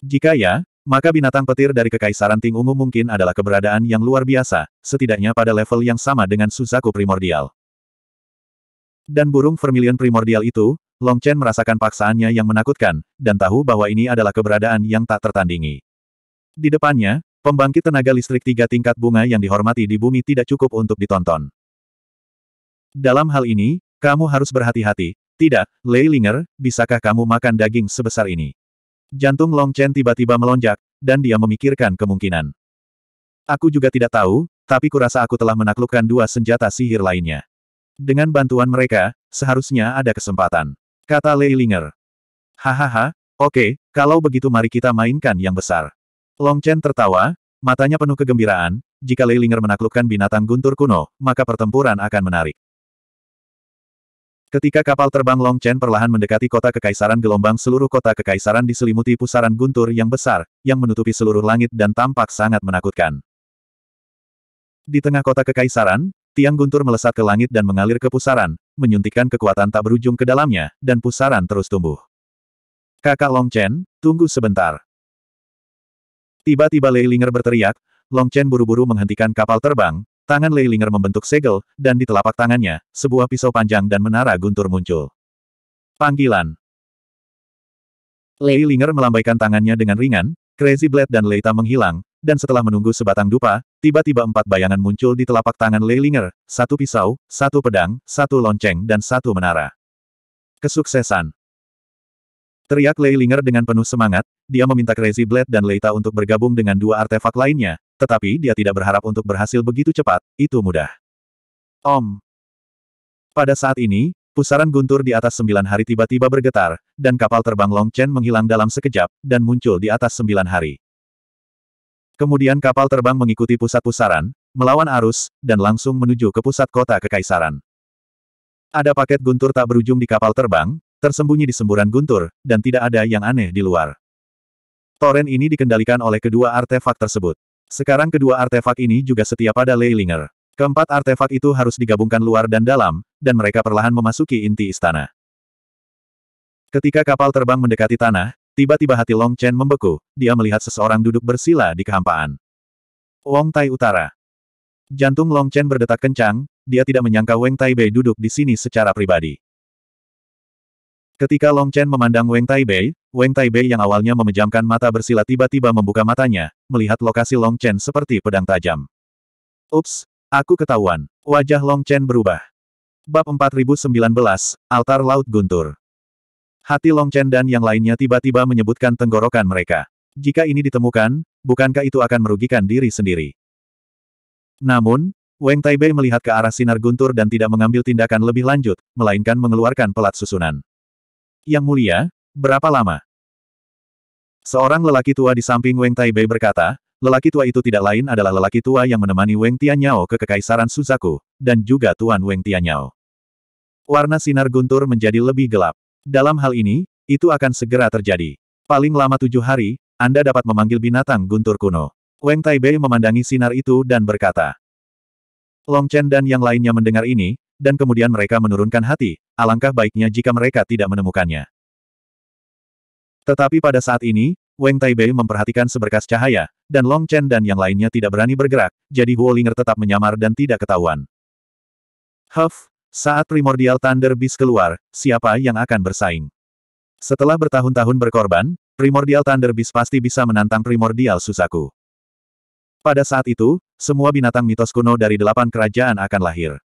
Jika ya, maka binatang petir dari Kekaisaran Ting Ungu mungkin adalah keberadaan yang luar biasa, setidaknya pada level yang sama dengan Suzaku primordial. Dan burung vermilion primordial itu, Long Chen merasakan paksaannya yang menakutkan, dan tahu bahwa ini adalah keberadaan yang tak tertandingi. Di depannya, pembangkit tenaga listrik tiga tingkat bunga yang dihormati di bumi tidak cukup untuk ditonton. Dalam hal ini, kamu harus berhati-hati, tidak, Lei Linger, bisakah kamu makan daging sebesar ini? Jantung Long Chen tiba-tiba melonjak, dan dia memikirkan kemungkinan. Aku juga tidak tahu, tapi kurasa aku telah menaklukkan dua senjata sihir lainnya. Dengan bantuan mereka, seharusnya ada kesempatan. Kata Lei Linger. Hahaha, oke, kalau begitu mari kita mainkan yang besar. Long Chen tertawa, matanya penuh kegembiraan, jika Lei Linger menaklukkan binatang guntur kuno, maka pertempuran akan menarik. Ketika kapal terbang Long Chen perlahan mendekati kota kekaisaran gelombang seluruh kota kekaisaran diselimuti pusaran guntur yang besar, yang menutupi seluruh langit dan tampak sangat menakutkan. Di tengah kota kekaisaran, tiang guntur melesat ke langit dan mengalir ke pusaran, menyuntikkan kekuatan tak berujung ke dalamnya, dan pusaran terus tumbuh. Kakak Long Chen, tunggu sebentar. Tiba-tiba Lei Linger berteriak, Long Chen buru-buru menghentikan kapal terbang, Tangan Leilinger membentuk segel, dan di telapak tangannya, sebuah pisau panjang dan menara guntur muncul. Panggilan Leilinger melambaikan tangannya dengan ringan, Crazy Blade dan Leita menghilang, dan setelah menunggu sebatang dupa, tiba-tiba empat bayangan muncul di telapak tangan Leilinger, satu pisau, satu pedang, satu lonceng dan satu menara. Kesuksesan Teriak Leilinger dengan penuh semangat, dia meminta Crazy Blade dan Leita untuk bergabung dengan dua artefak lainnya, tetapi dia tidak berharap untuk berhasil begitu cepat, itu mudah. Om. Pada saat ini, pusaran guntur di atas sembilan hari tiba-tiba bergetar, dan kapal terbang Long Chen menghilang dalam sekejap, dan muncul di atas sembilan hari. Kemudian kapal terbang mengikuti pusat pusaran, melawan arus, dan langsung menuju ke pusat kota kekaisaran. Ada paket guntur tak berujung di kapal terbang, tersembunyi di semburan guntur, dan tidak ada yang aneh di luar. Toren ini dikendalikan oleh kedua artefak tersebut. Sekarang kedua artefak ini juga setia pada Leilinger. Keempat artefak itu harus digabungkan luar dan dalam, dan mereka perlahan memasuki inti istana. Ketika kapal terbang mendekati tanah, tiba-tiba hati Long Chen membeku, dia melihat seseorang duduk bersila di kehampaan. Wong Tai Utara. Jantung Long Chen berdetak kencang, dia tidak menyangka Wang Tai Bei duduk di sini secara pribadi. Ketika Long Chen memandang Weng Taibei, Weng Taibei yang awalnya memejamkan mata bersila tiba-tiba membuka matanya, melihat lokasi Long Chen seperti pedang tajam. Ups, aku ketahuan. Wajah Long Chen berubah. Bab 4019, Altar Laut Guntur. Hati Long Chen dan yang lainnya tiba-tiba menyebutkan tenggorokan mereka. Jika ini ditemukan, bukankah itu akan merugikan diri sendiri? Namun, Weng Taibei melihat ke arah sinar guntur dan tidak mengambil tindakan lebih lanjut, melainkan mengeluarkan pelat susunan. Yang mulia, berapa lama? Seorang lelaki tua di samping Weng Taibei berkata, lelaki tua itu tidak lain adalah lelaki tua yang menemani Weng Tianyao ke Kekaisaran Suzaku, dan juga Tuan Weng Tianyao. Warna sinar guntur menjadi lebih gelap. Dalam hal ini, itu akan segera terjadi. Paling lama tujuh hari, Anda dapat memanggil binatang guntur kuno. Weng Taibei memandangi sinar itu dan berkata. Long Chen dan yang lainnya mendengar ini, dan kemudian mereka menurunkan hati, alangkah baiknya jika mereka tidak menemukannya. Tetapi pada saat ini, Weng Taibei memperhatikan seberkas cahaya, dan Long Chen dan yang lainnya tidak berani bergerak, jadi Ling'er tetap menyamar dan tidak ketahuan. Huff, saat primordial Thunder Beast keluar, siapa yang akan bersaing? Setelah bertahun-tahun berkorban, primordial Thunder Beast pasti bisa menantang primordial Susaku. Pada saat itu, semua binatang mitos kuno dari delapan kerajaan akan lahir.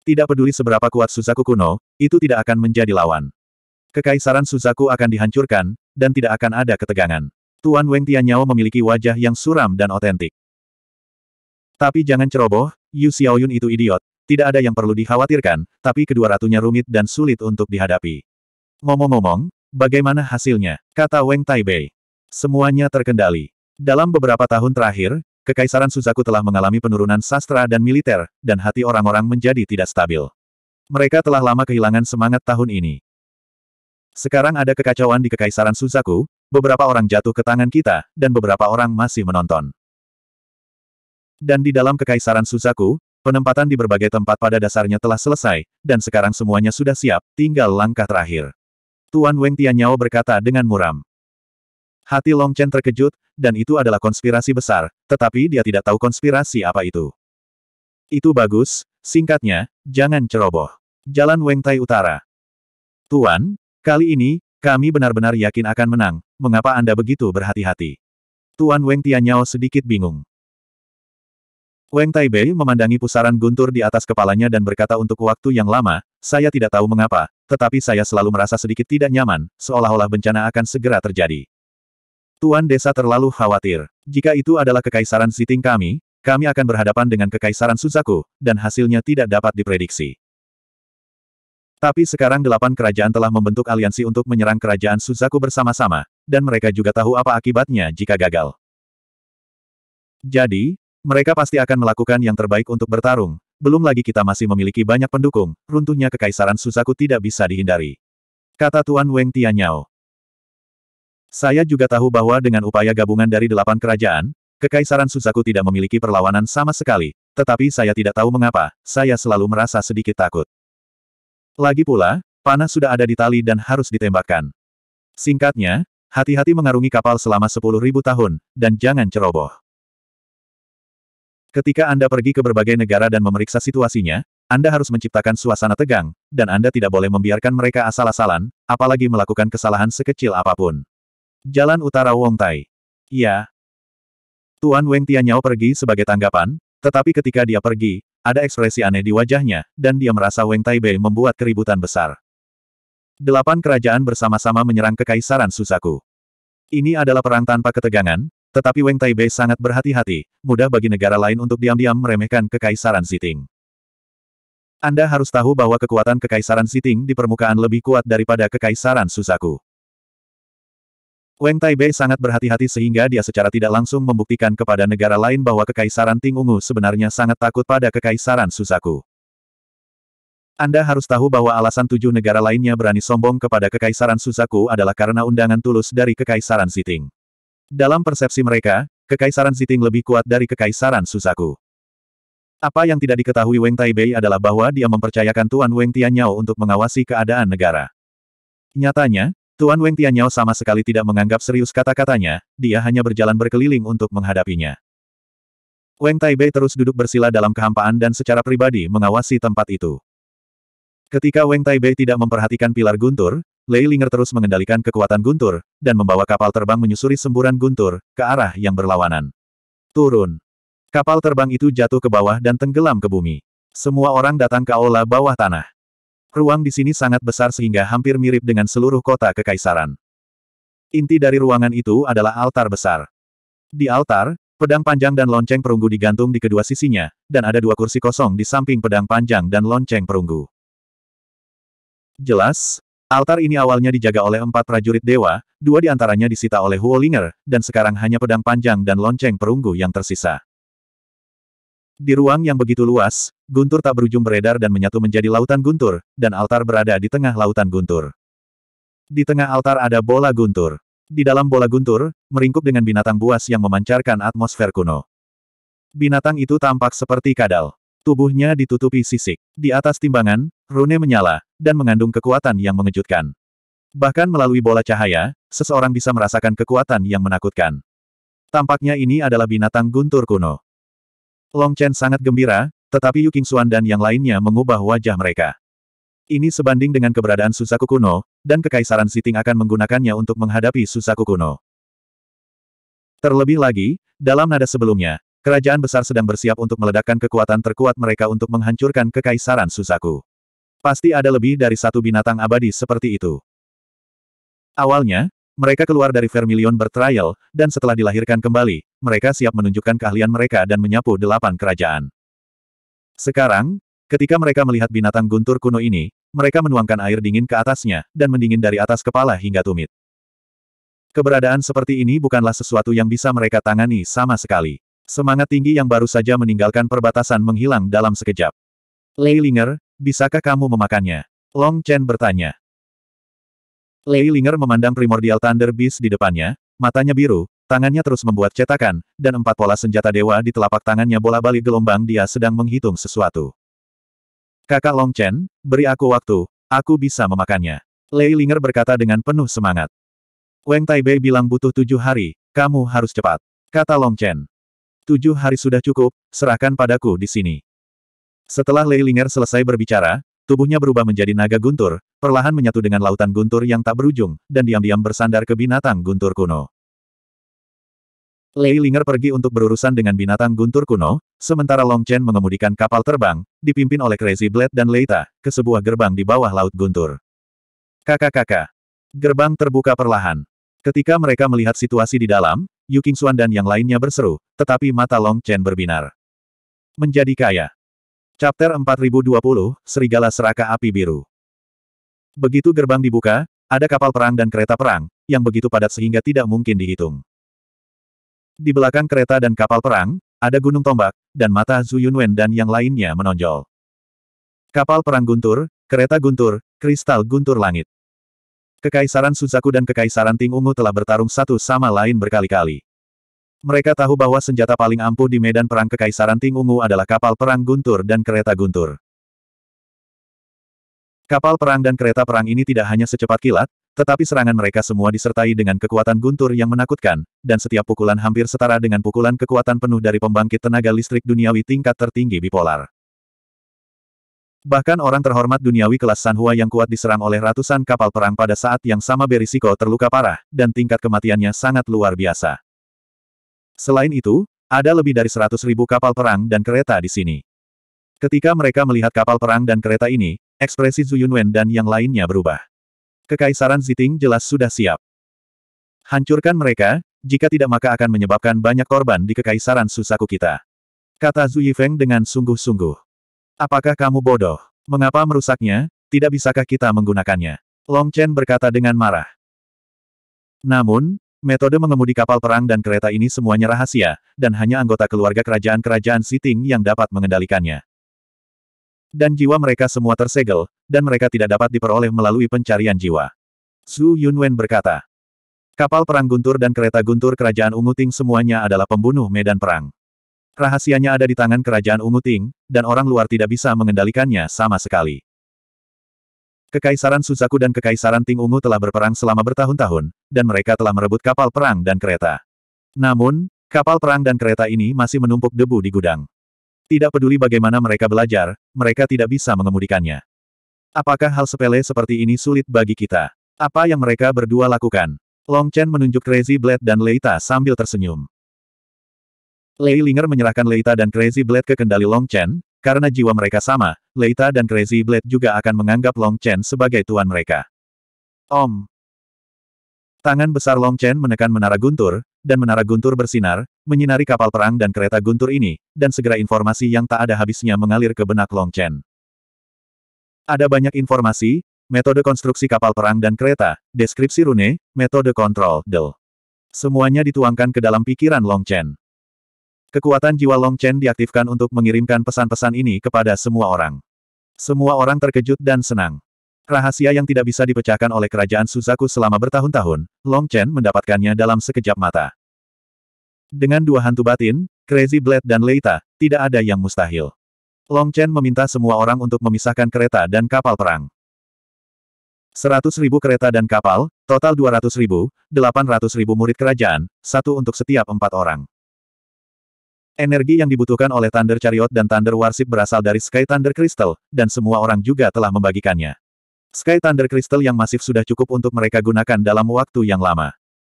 Tidak peduli seberapa kuat Suzaku kuno, itu tidak akan menjadi lawan. Kekaisaran Suzaku akan dihancurkan, dan tidak akan ada ketegangan. Tuan Weng Tianyao memiliki wajah yang suram dan otentik. Tapi jangan ceroboh, Yu Xiaoyun itu idiot, tidak ada yang perlu dikhawatirkan, tapi kedua ratunya rumit dan sulit untuk dihadapi. Ngomong-ngomong, bagaimana hasilnya? Kata Weng Taibei. Semuanya terkendali. Dalam beberapa tahun terakhir, Kekaisaran Suzaku telah mengalami penurunan sastra dan militer, dan hati orang-orang menjadi tidak stabil. Mereka telah lama kehilangan semangat tahun ini. Sekarang ada kekacauan di Kekaisaran Suzaku, beberapa orang jatuh ke tangan kita, dan beberapa orang masih menonton. Dan di dalam Kekaisaran Suzaku, penempatan di berbagai tempat pada dasarnya telah selesai, dan sekarang semuanya sudah siap, tinggal langkah terakhir. Tuan Weng Tianyao berkata dengan muram. Hati Long Chen terkejut, dan itu adalah konspirasi besar, tetapi dia tidak tahu konspirasi apa itu. Itu bagus, singkatnya, jangan ceroboh. Jalan Wengtai Utara. Tuan, kali ini, kami benar-benar yakin akan menang, mengapa Anda begitu berhati-hati? Tuan Weng Tianyao sedikit bingung. Weng Taibei memandangi pusaran guntur di atas kepalanya dan berkata untuk waktu yang lama, saya tidak tahu mengapa, tetapi saya selalu merasa sedikit tidak nyaman, seolah-olah bencana akan segera terjadi. Tuan desa terlalu khawatir. Jika itu adalah kekaisaran siting kami, kami akan berhadapan dengan kekaisaran Suzaku, dan hasilnya tidak dapat diprediksi. Tapi sekarang delapan kerajaan telah membentuk aliansi untuk menyerang kerajaan Suzaku bersama-sama, dan mereka juga tahu apa akibatnya jika gagal. Jadi, mereka pasti akan melakukan yang terbaik untuk bertarung, belum lagi kita masih memiliki banyak pendukung, runtuhnya kekaisaran Suzaku tidak bisa dihindari. Kata Tuan Weng Tianyao. Saya juga tahu bahwa dengan upaya gabungan dari delapan kerajaan, Kekaisaran Suzaku tidak memiliki perlawanan sama sekali, tetapi saya tidak tahu mengapa, saya selalu merasa sedikit takut. Lagi pula, panah sudah ada di tali dan harus ditembakkan. Singkatnya, hati-hati mengarungi kapal selama sepuluh ribu tahun, dan jangan ceroboh. Ketika Anda pergi ke berbagai negara dan memeriksa situasinya, Anda harus menciptakan suasana tegang, dan Anda tidak boleh membiarkan mereka asal-asalan, apalagi melakukan kesalahan sekecil apapun. Jalan Utara Wong Tai. Ya, Tuan Weng Tianyao pergi sebagai tanggapan, tetapi ketika dia pergi, ada ekspresi aneh di wajahnya, dan dia merasa Weng Bei membuat keributan besar. Delapan kerajaan bersama-sama menyerang kekaisaran Susaku. Ini adalah perang tanpa ketegangan, tetapi Weng Bei sangat berhati-hati, mudah bagi negara lain untuk diam-diam meremehkan kekaisaran Ziting. Anda harus tahu bahwa kekuatan kekaisaran Ziting di permukaan lebih kuat daripada kekaisaran Susaku. Wang Taibei sangat berhati-hati sehingga dia secara tidak langsung membuktikan kepada negara lain bahwa Kekaisaran Ting Ungu sebenarnya sangat takut pada Kekaisaran Suzaku. Anda harus tahu bahwa alasan tujuh negara lainnya berani sombong kepada Kekaisaran Suzaku adalah karena undangan tulus dari Kekaisaran Ziting. Dalam persepsi mereka, Kekaisaran Ziting lebih kuat dari Kekaisaran Suzaku. Apa yang tidak diketahui Weng Taibei adalah bahwa dia mempercayakan Tuan Weng Tianyao untuk mengawasi keadaan negara. Nyatanya, Tuan Weng Tianyao sama sekali tidak menganggap serius kata-katanya, dia hanya berjalan berkeliling untuk menghadapinya. Weng Taibei terus duduk bersila dalam kehampaan dan secara pribadi mengawasi tempat itu. Ketika Weng Taibei tidak memperhatikan pilar guntur, Lei Linger terus mengendalikan kekuatan guntur, dan membawa kapal terbang menyusuri semburan guntur, ke arah yang berlawanan. Turun. Kapal terbang itu jatuh ke bawah dan tenggelam ke bumi. Semua orang datang ke aula bawah tanah. Ruang di sini sangat besar sehingga hampir mirip dengan seluruh kota kekaisaran. Inti dari ruangan itu adalah altar besar. Di altar, pedang panjang dan lonceng perunggu digantung di kedua sisinya, dan ada dua kursi kosong di samping pedang panjang dan lonceng perunggu. Jelas, altar ini awalnya dijaga oleh empat prajurit dewa, dua di antaranya disita oleh Huolinger, dan sekarang hanya pedang panjang dan lonceng perunggu yang tersisa. Di ruang yang begitu luas, guntur tak berujung beredar dan menyatu menjadi lautan guntur, dan altar berada di tengah lautan guntur. Di tengah altar ada bola guntur. Di dalam bola guntur, meringkuk dengan binatang buas yang memancarkan atmosfer kuno. Binatang itu tampak seperti kadal. Tubuhnya ditutupi sisik. Di atas timbangan, rune menyala, dan mengandung kekuatan yang mengejutkan. Bahkan melalui bola cahaya, seseorang bisa merasakan kekuatan yang menakutkan. Tampaknya ini adalah binatang guntur kuno. Long Chen sangat gembira, tetapi Yu Qingxuan dan yang lainnya mengubah wajah mereka. Ini sebanding dengan keberadaan Susaku kuno, dan Kekaisaran Siting akan menggunakannya untuk menghadapi Susaku kuno. Terlebih lagi, dalam nada sebelumnya, kerajaan besar sedang bersiap untuk meledakkan kekuatan terkuat mereka untuk menghancurkan Kekaisaran Susaku. Pasti ada lebih dari satu binatang abadi seperti itu. Awalnya, mereka keluar dari Vermilion bertrial, dan setelah dilahirkan kembali, mereka siap menunjukkan keahlian mereka dan menyapu delapan kerajaan. Sekarang, ketika mereka melihat binatang guntur kuno ini, mereka menuangkan air dingin ke atasnya, dan mendingin dari atas kepala hingga tumit. Keberadaan seperti ini bukanlah sesuatu yang bisa mereka tangani sama sekali. Semangat tinggi yang baru saja meninggalkan perbatasan menghilang dalam sekejap. Leilinger, bisakah kamu memakannya? Long Chen bertanya. Lei Linger memandang primordial Thunder Beast di depannya, matanya biru, tangannya terus membuat cetakan, dan empat pola senjata dewa di telapak tangannya bola balik gelombang dia sedang menghitung sesuatu. Kakak Long Chen, beri aku waktu, aku bisa memakannya. Lei Linger berkata dengan penuh semangat. Weng Taibei bilang butuh tujuh hari, kamu harus cepat. Kata Long Chen. Tujuh hari sudah cukup, serahkan padaku di sini. Setelah Lei Linger selesai berbicara, Tubuhnya berubah menjadi naga guntur, perlahan menyatu dengan lautan guntur yang tak berujung, dan diam-diam bersandar ke binatang guntur kuno. Lei Linger pergi untuk berurusan dengan binatang guntur kuno, sementara Long Chen mengemudikan kapal terbang, dipimpin oleh Crazy Blade dan Leita, ke sebuah gerbang di bawah laut guntur. Kakak-kakak. Gerbang terbuka perlahan. Ketika mereka melihat situasi di dalam, Yu Xuan dan yang lainnya berseru, tetapi mata Long Chen berbinar. Menjadi kaya. Chapter 4020, Serigala Seraka Api Biru. Begitu gerbang dibuka, ada kapal perang dan kereta perang, yang begitu padat sehingga tidak mungkin dihitung. Di belakang kereta dan kapal perang, ada gunung tombak, dan mata Zhu Yunwen dan yang lainnya menonjol. Kapal perang guntur, kereta guntur, kristal guntur langit. Kekaisaran Suzaku dan Kekaisaran Ting Ungu telah bertarung satu sama lain berkali-kali. Mereka tahu bahwa senjata paling ampuh di medan perang Kekaisaran Ting Ungu adalah kapal perang Guntur dan kereta Guntur. Kapal perang dan kereta perang ini tidak hanya secepat kilat, tetapi serangan mereka semua disertai dengan kekuatan Guntur yang menakutkan, dan setiap pukulan hampir setara dengan pukulan kekuatan penuh dari pembangkit tenaga listrik duniawi tingkat tertinggi bipolar. Bahkan orang terhormat duniawi kelas Sanhua yang kuat diserang oleh ratusan kapal perang pada saat yang sama berisiko terluka parah, dan tingkat kematiannya sangat luar biasa. Selain itu, ada lebih dari 100 ribu kapal perang dan kereta di sini. Ketika mereka melihat kapal perang dan kereta ini, ekspresi Zhu Yunwen dan yang lainnya berubah. Kekaisaran Ziting jelas sudah siap. Hancurkan mereka, jika tidak maka akan menyebabkan banyak korban di kekaisaran Susaku kita. Kata Zhu Yifeng dengan sungguh-sungguh. Apakah kamu bodoh? Mengapa merusaknya? Tidak bisakah kita menggunakannya? Long Chen berkata dengan marah. Namun, Metode mengemudi kapal perang dan kereta ini semuanya rahasia, dan hanya anggota keluarga kerajaan-kerajaan Siting yang dapat mengendalikannya. Dan jiwa mereka semua tersegel, dan mereka tidak dapat diperoleh melalui pencarian jiwa. Su Yunwen berkata, Kapal perang guntur dan kereta guntur kerajaan Unguting semuanya adalah pembunuh medan perang. Rahasianya ada di tangan kerajaan Unguting, dan orang luar tidak bisa mengendalikannya sama sekali. Kekaisaran Suzaku dan Kekaisaran Ting Ungu telah berperang selama bertahun-tahun, dan mereka telah merebut kapal perang dan kereta. Namun, kapal perang dan kereta ini masih menumpuk debu di gudang. Tidak peduli bagaimana mereka belajar, mereka tidak bisa mengemudikannya. Apakah hal sepele seperti ini sulit bagi kita? Apa yang mereka berdua lakukan? Long Chen menunjuk Crazy Blade dan Leita sambil tersenyum. Lei Linger menyerahkan Leita dan Crazy Blade ke kendali Long Chen, karena jiwa mereka sama, Leita dan Crazy Blade juga akan menganggap Long Chen sebagai tuan mereka. Om. Tangan besar Long Chen menekan menara guntur, dan menara guntur bersinar, menyinari kapal perang dan kereta guntur ini, dan segera informasi yang tak ada habisnya mengalir ke benak Long Chen. Ada banyak informasi, metode konstruksi kapal perang dan kereta, deskripsi rune, metode kontrol, del. Semuanya dituangkan ke dalam pikiran Long Chen. Kekuatan jiwa Long Chen diaktifkan untuk mengirimkan pesan-pesan ini kepada semua orang. Semua orang terkejut dan senang. Rahasia yang tidak bisa dipecahkan oleh kerajaan Suzaku selama bertahun-tahun, Long Chen mendapatkannya dalam sekejap mata. Dengan dua hantu batin, Crazy Blade dan Leita, tidak ada yang mustahil. Long Chen meminta semua orang untuk memisahkan kereta dan kapal perang. 100.000 kereta dan kapal, total 200.000, ribu, murid kerajaan, satu untuk setiap empat orang. Energi yang dibutuhkan oleh Thunder Chariot dan Thunder Warship berasal dari Sky Thunder Crystal, dan semua orang juga telah membagikannya. Sky Thunder Crystal yang masif sudah cukup untuk mereka gunakan dalam waktu yang lama.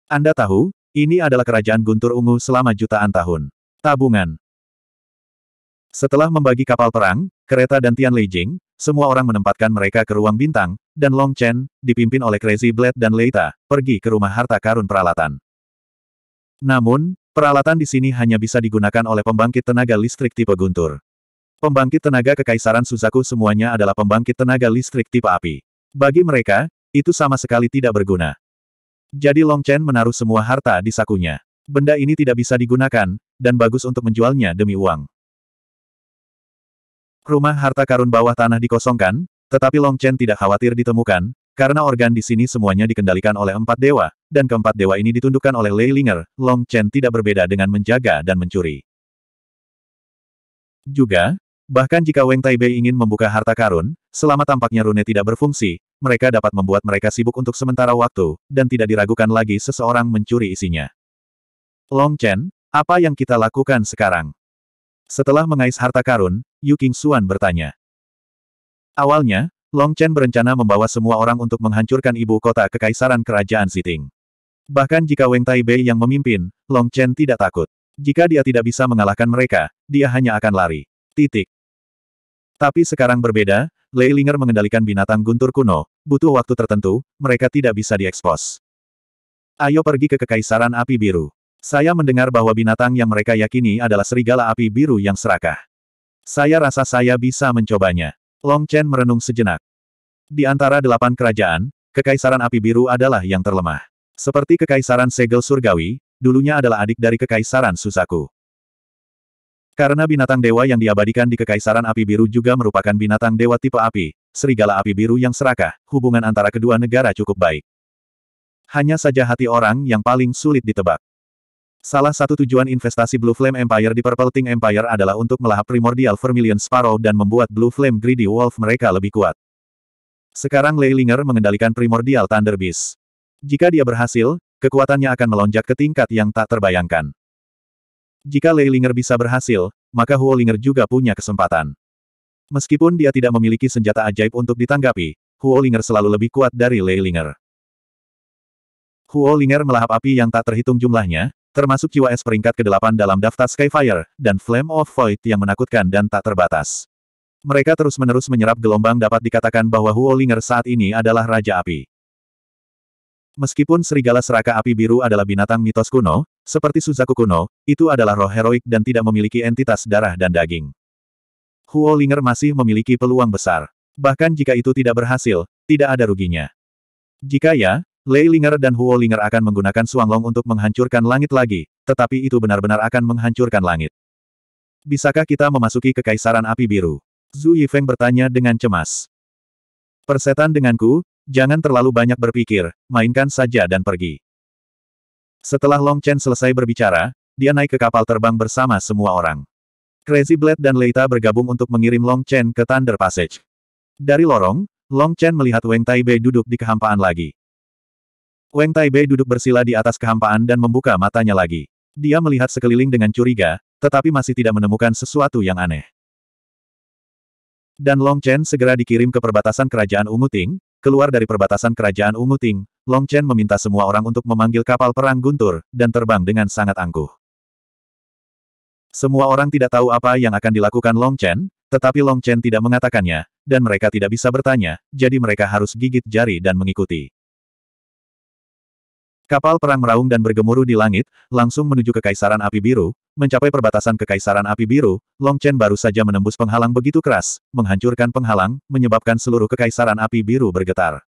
Anda tahu, ini adalah kerajaan guntur ungu selama jutaan tahun. Tabungan. Setelah membagi kapal perang, kereta dan Tian Leijing, semua orang menempatkan mereka ke ruang bintang, dan Long Chen, dipimpin oleh Crazy Blade dan Leita, pergi ke rumah harta karun peralatan. Namun, Peralatan di sini hanya bisa digunakan oleh pembangkit tenaga listrik tipe guntur. Pembangkit tenaga kekaisaran Suzaku semuanya adalah pembangkit tenaga listrik tipe api. Bagi mereka, itu sama sekali tidak berguna. Jadi Long Chen menaruh semua harta di sakunya. Benda ini tidak bisa digunakan, dan bagus untuk menjualnya demi uang. Rumah harta karun bawah tanah dikosongkan, tetapi Long Chen tidak khawatir ditemukan, karena organ di sini semuanya dikendalikan oleh empat dewa, dan keempat dewa ini ditundukkan oleh Lei Linger, Long Chen tidak berbeda dengan menjaga dan mencuri. Juga, bahkan jika Weng Taibei ingin membuka harta karun, selama tampaknya rune tidak berfungsi, mereka dapat membuat mereka sibuk untuk sementara waktu, dan tidak diragukan lagi seseorang mencuri isinya. Long Chen, apa yang kita lakukan sekarang? Setelah mengais harta karun, Yu King Xuan bertanya. Awalnya, Long Chen berencana membawa semua orang untuk menghancurkan ibu kota kekaisaran kerajaan Ziting. Bahkan jika Weng Taibei yang memimpin, Long Chen tidak takut. Jika dia tidak bisa mengalahkan mereka, dia hanya akan lari. Titik. Tapi sekarang berbeda, Lei Ling'er mengendalikan binatang guntur kuno, butuh waktu tertentu, mereka tidak bisa diekspos. Ayo pergi ke Kekaisaran Api Biru. Saya mendengar bahwa binatang yang mereka yakini adalah serigala api biru yang serakah. Saya rasa saya bisa mencobanya. Long Chen merenung sejenak. Di antara delapan kerajaan, Kekaisaran Api Biru adalah yang terlemah. Seperti Kekaisaran Segel Surgawi, dulunya adalah adik dari Kekaisaran Susaku. Karena binatang dewa yang diabadikan di Kekaisaran Api Biru juga merupakan binatang dewa tipe api, serigala api biru yang serakah, hubungan antara kedua negara cukup baik. Hanya saja hati orang yang paling sulit ditebak. Salah satu tujuan investasi Blue Flame Empire di Purple Thing Empire adalah untuk melahap primordial Vermilion Sparrow dan membuat Blue Flame Greedy Wolf mereka lebih kuat. Sekarang Leilinger mengendalikan primordial Thunder Beast. Jika dia berhasil, kekuatannya akan melonjak ke tingkat yang tak terbayangkan. Jika Lei Ling'er bisa berhasil, maka Huo Ling'er juga punya kesempatan. Meskipun dia tidak memiliki senjata ajaib untuk ditanggapi, Huo Ling'er selalu lebih kuat dari Lei Ling'er. Huo Ling'er melahap api yang tak terhitung jumlahnya, termasuk jiwa es peringkat ke-8 dalam daftar Skyfire, dan Flame of Void yang menakutkan dan tak terbatas. Mereka terus-menerus menyerap gelombang dapat dikatakan bahwa Huo Ling'er saat ini adalah Raja Api. Meskipun serigala seraka api biru adalah binatang mitos kuno, seperti Suzaku kuno, itu adalah roh heroik dan tidak memiliki entitas darah dan daging. Huo Linger masih memiliki peluang besar. Bahkan jika itu tidak berhasil, tidak ada ruginya. Jika ya, Lei Linger dan Huo Linger akan menggunakan Suanglong untuk menghancurkan langit lagi, tetapi itu benar-benar akan menghancurkan langit. Bisakah kita memasuki kekaisaran api biru? Zhu Yifeng bertanya dengan cemas. Persetan denganku, Jangan terlalu banyak berpikir, mainkan saja dan pergi. Setelah Long Chen selesai berbicara, dia naik ke kapal terbang bersama semua orang. Crazy Blade dan Leita bergabung untuk mengirim Long Chen ke Thunder Passage. Dari lorong, Long Chen melihat Weng Taibei duduk di kehampaan lagi. Weng Taibei duduk bersila di atas kehampaan dan membuka matanya lagi. Dia melihat sekeliling dengan curiga, tetapi masih tidak menemukan sesuatu yang aneh. Dan Long Chen segera dikirim ke perbatasan kerajaan Ungu Keluar dari perbatasan kerajaan Ungu Ting, Long Chen meminta semua orang untuk memanggil kapal perang Guntur, dan terbang dengan sangat angkuh. Semua orang tidak tahu apa yang akan dilakukan Long Chen, tetapi Long Chen tidak mengatakannya, dan mereka tidak bisa bertanya, jadi mereka harus gigit jari dan mengikuti. Kapal perang meraung dan bergemuruh di langit, langsung menuju Kekaisaran Api Biru, mencapai perbatasan Kekaisaran Api Biru, Long Chen baru saja menembus penghalang begitu keras, menghancurkan penghalang, menyebabkan seluruh Kekaisaran Api Biru bergetar.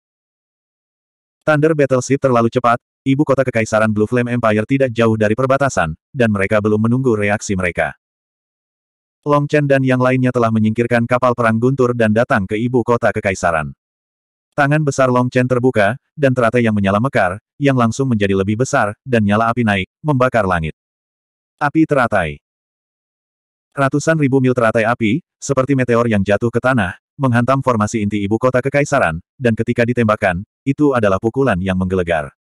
Thunder Battleship terlalu cepat, ibu kota Kekaisaran Blue Flame Empire tidak jauh dari perbatasan, dan mereka belum menunggu reaksi mereka. Long Chen dan yang lainnya telah menyingkirkan kapal perang Guntur dan datang ke ibu kota Kekaisaran. Tangan besar Long Chen terbuka, dan teratai yang menyala mekar, yang langsung menjadi lebih besar, dan nyala api naik, membakar langit. Api teratai. Ratusan ribu mil teratai api, seperti meteor yang jatuh ke tanah, menghantam formasi inti ibu kota kekaisaran, dan ketika ditembakkan, itu adalah pukulan yang menggelegar.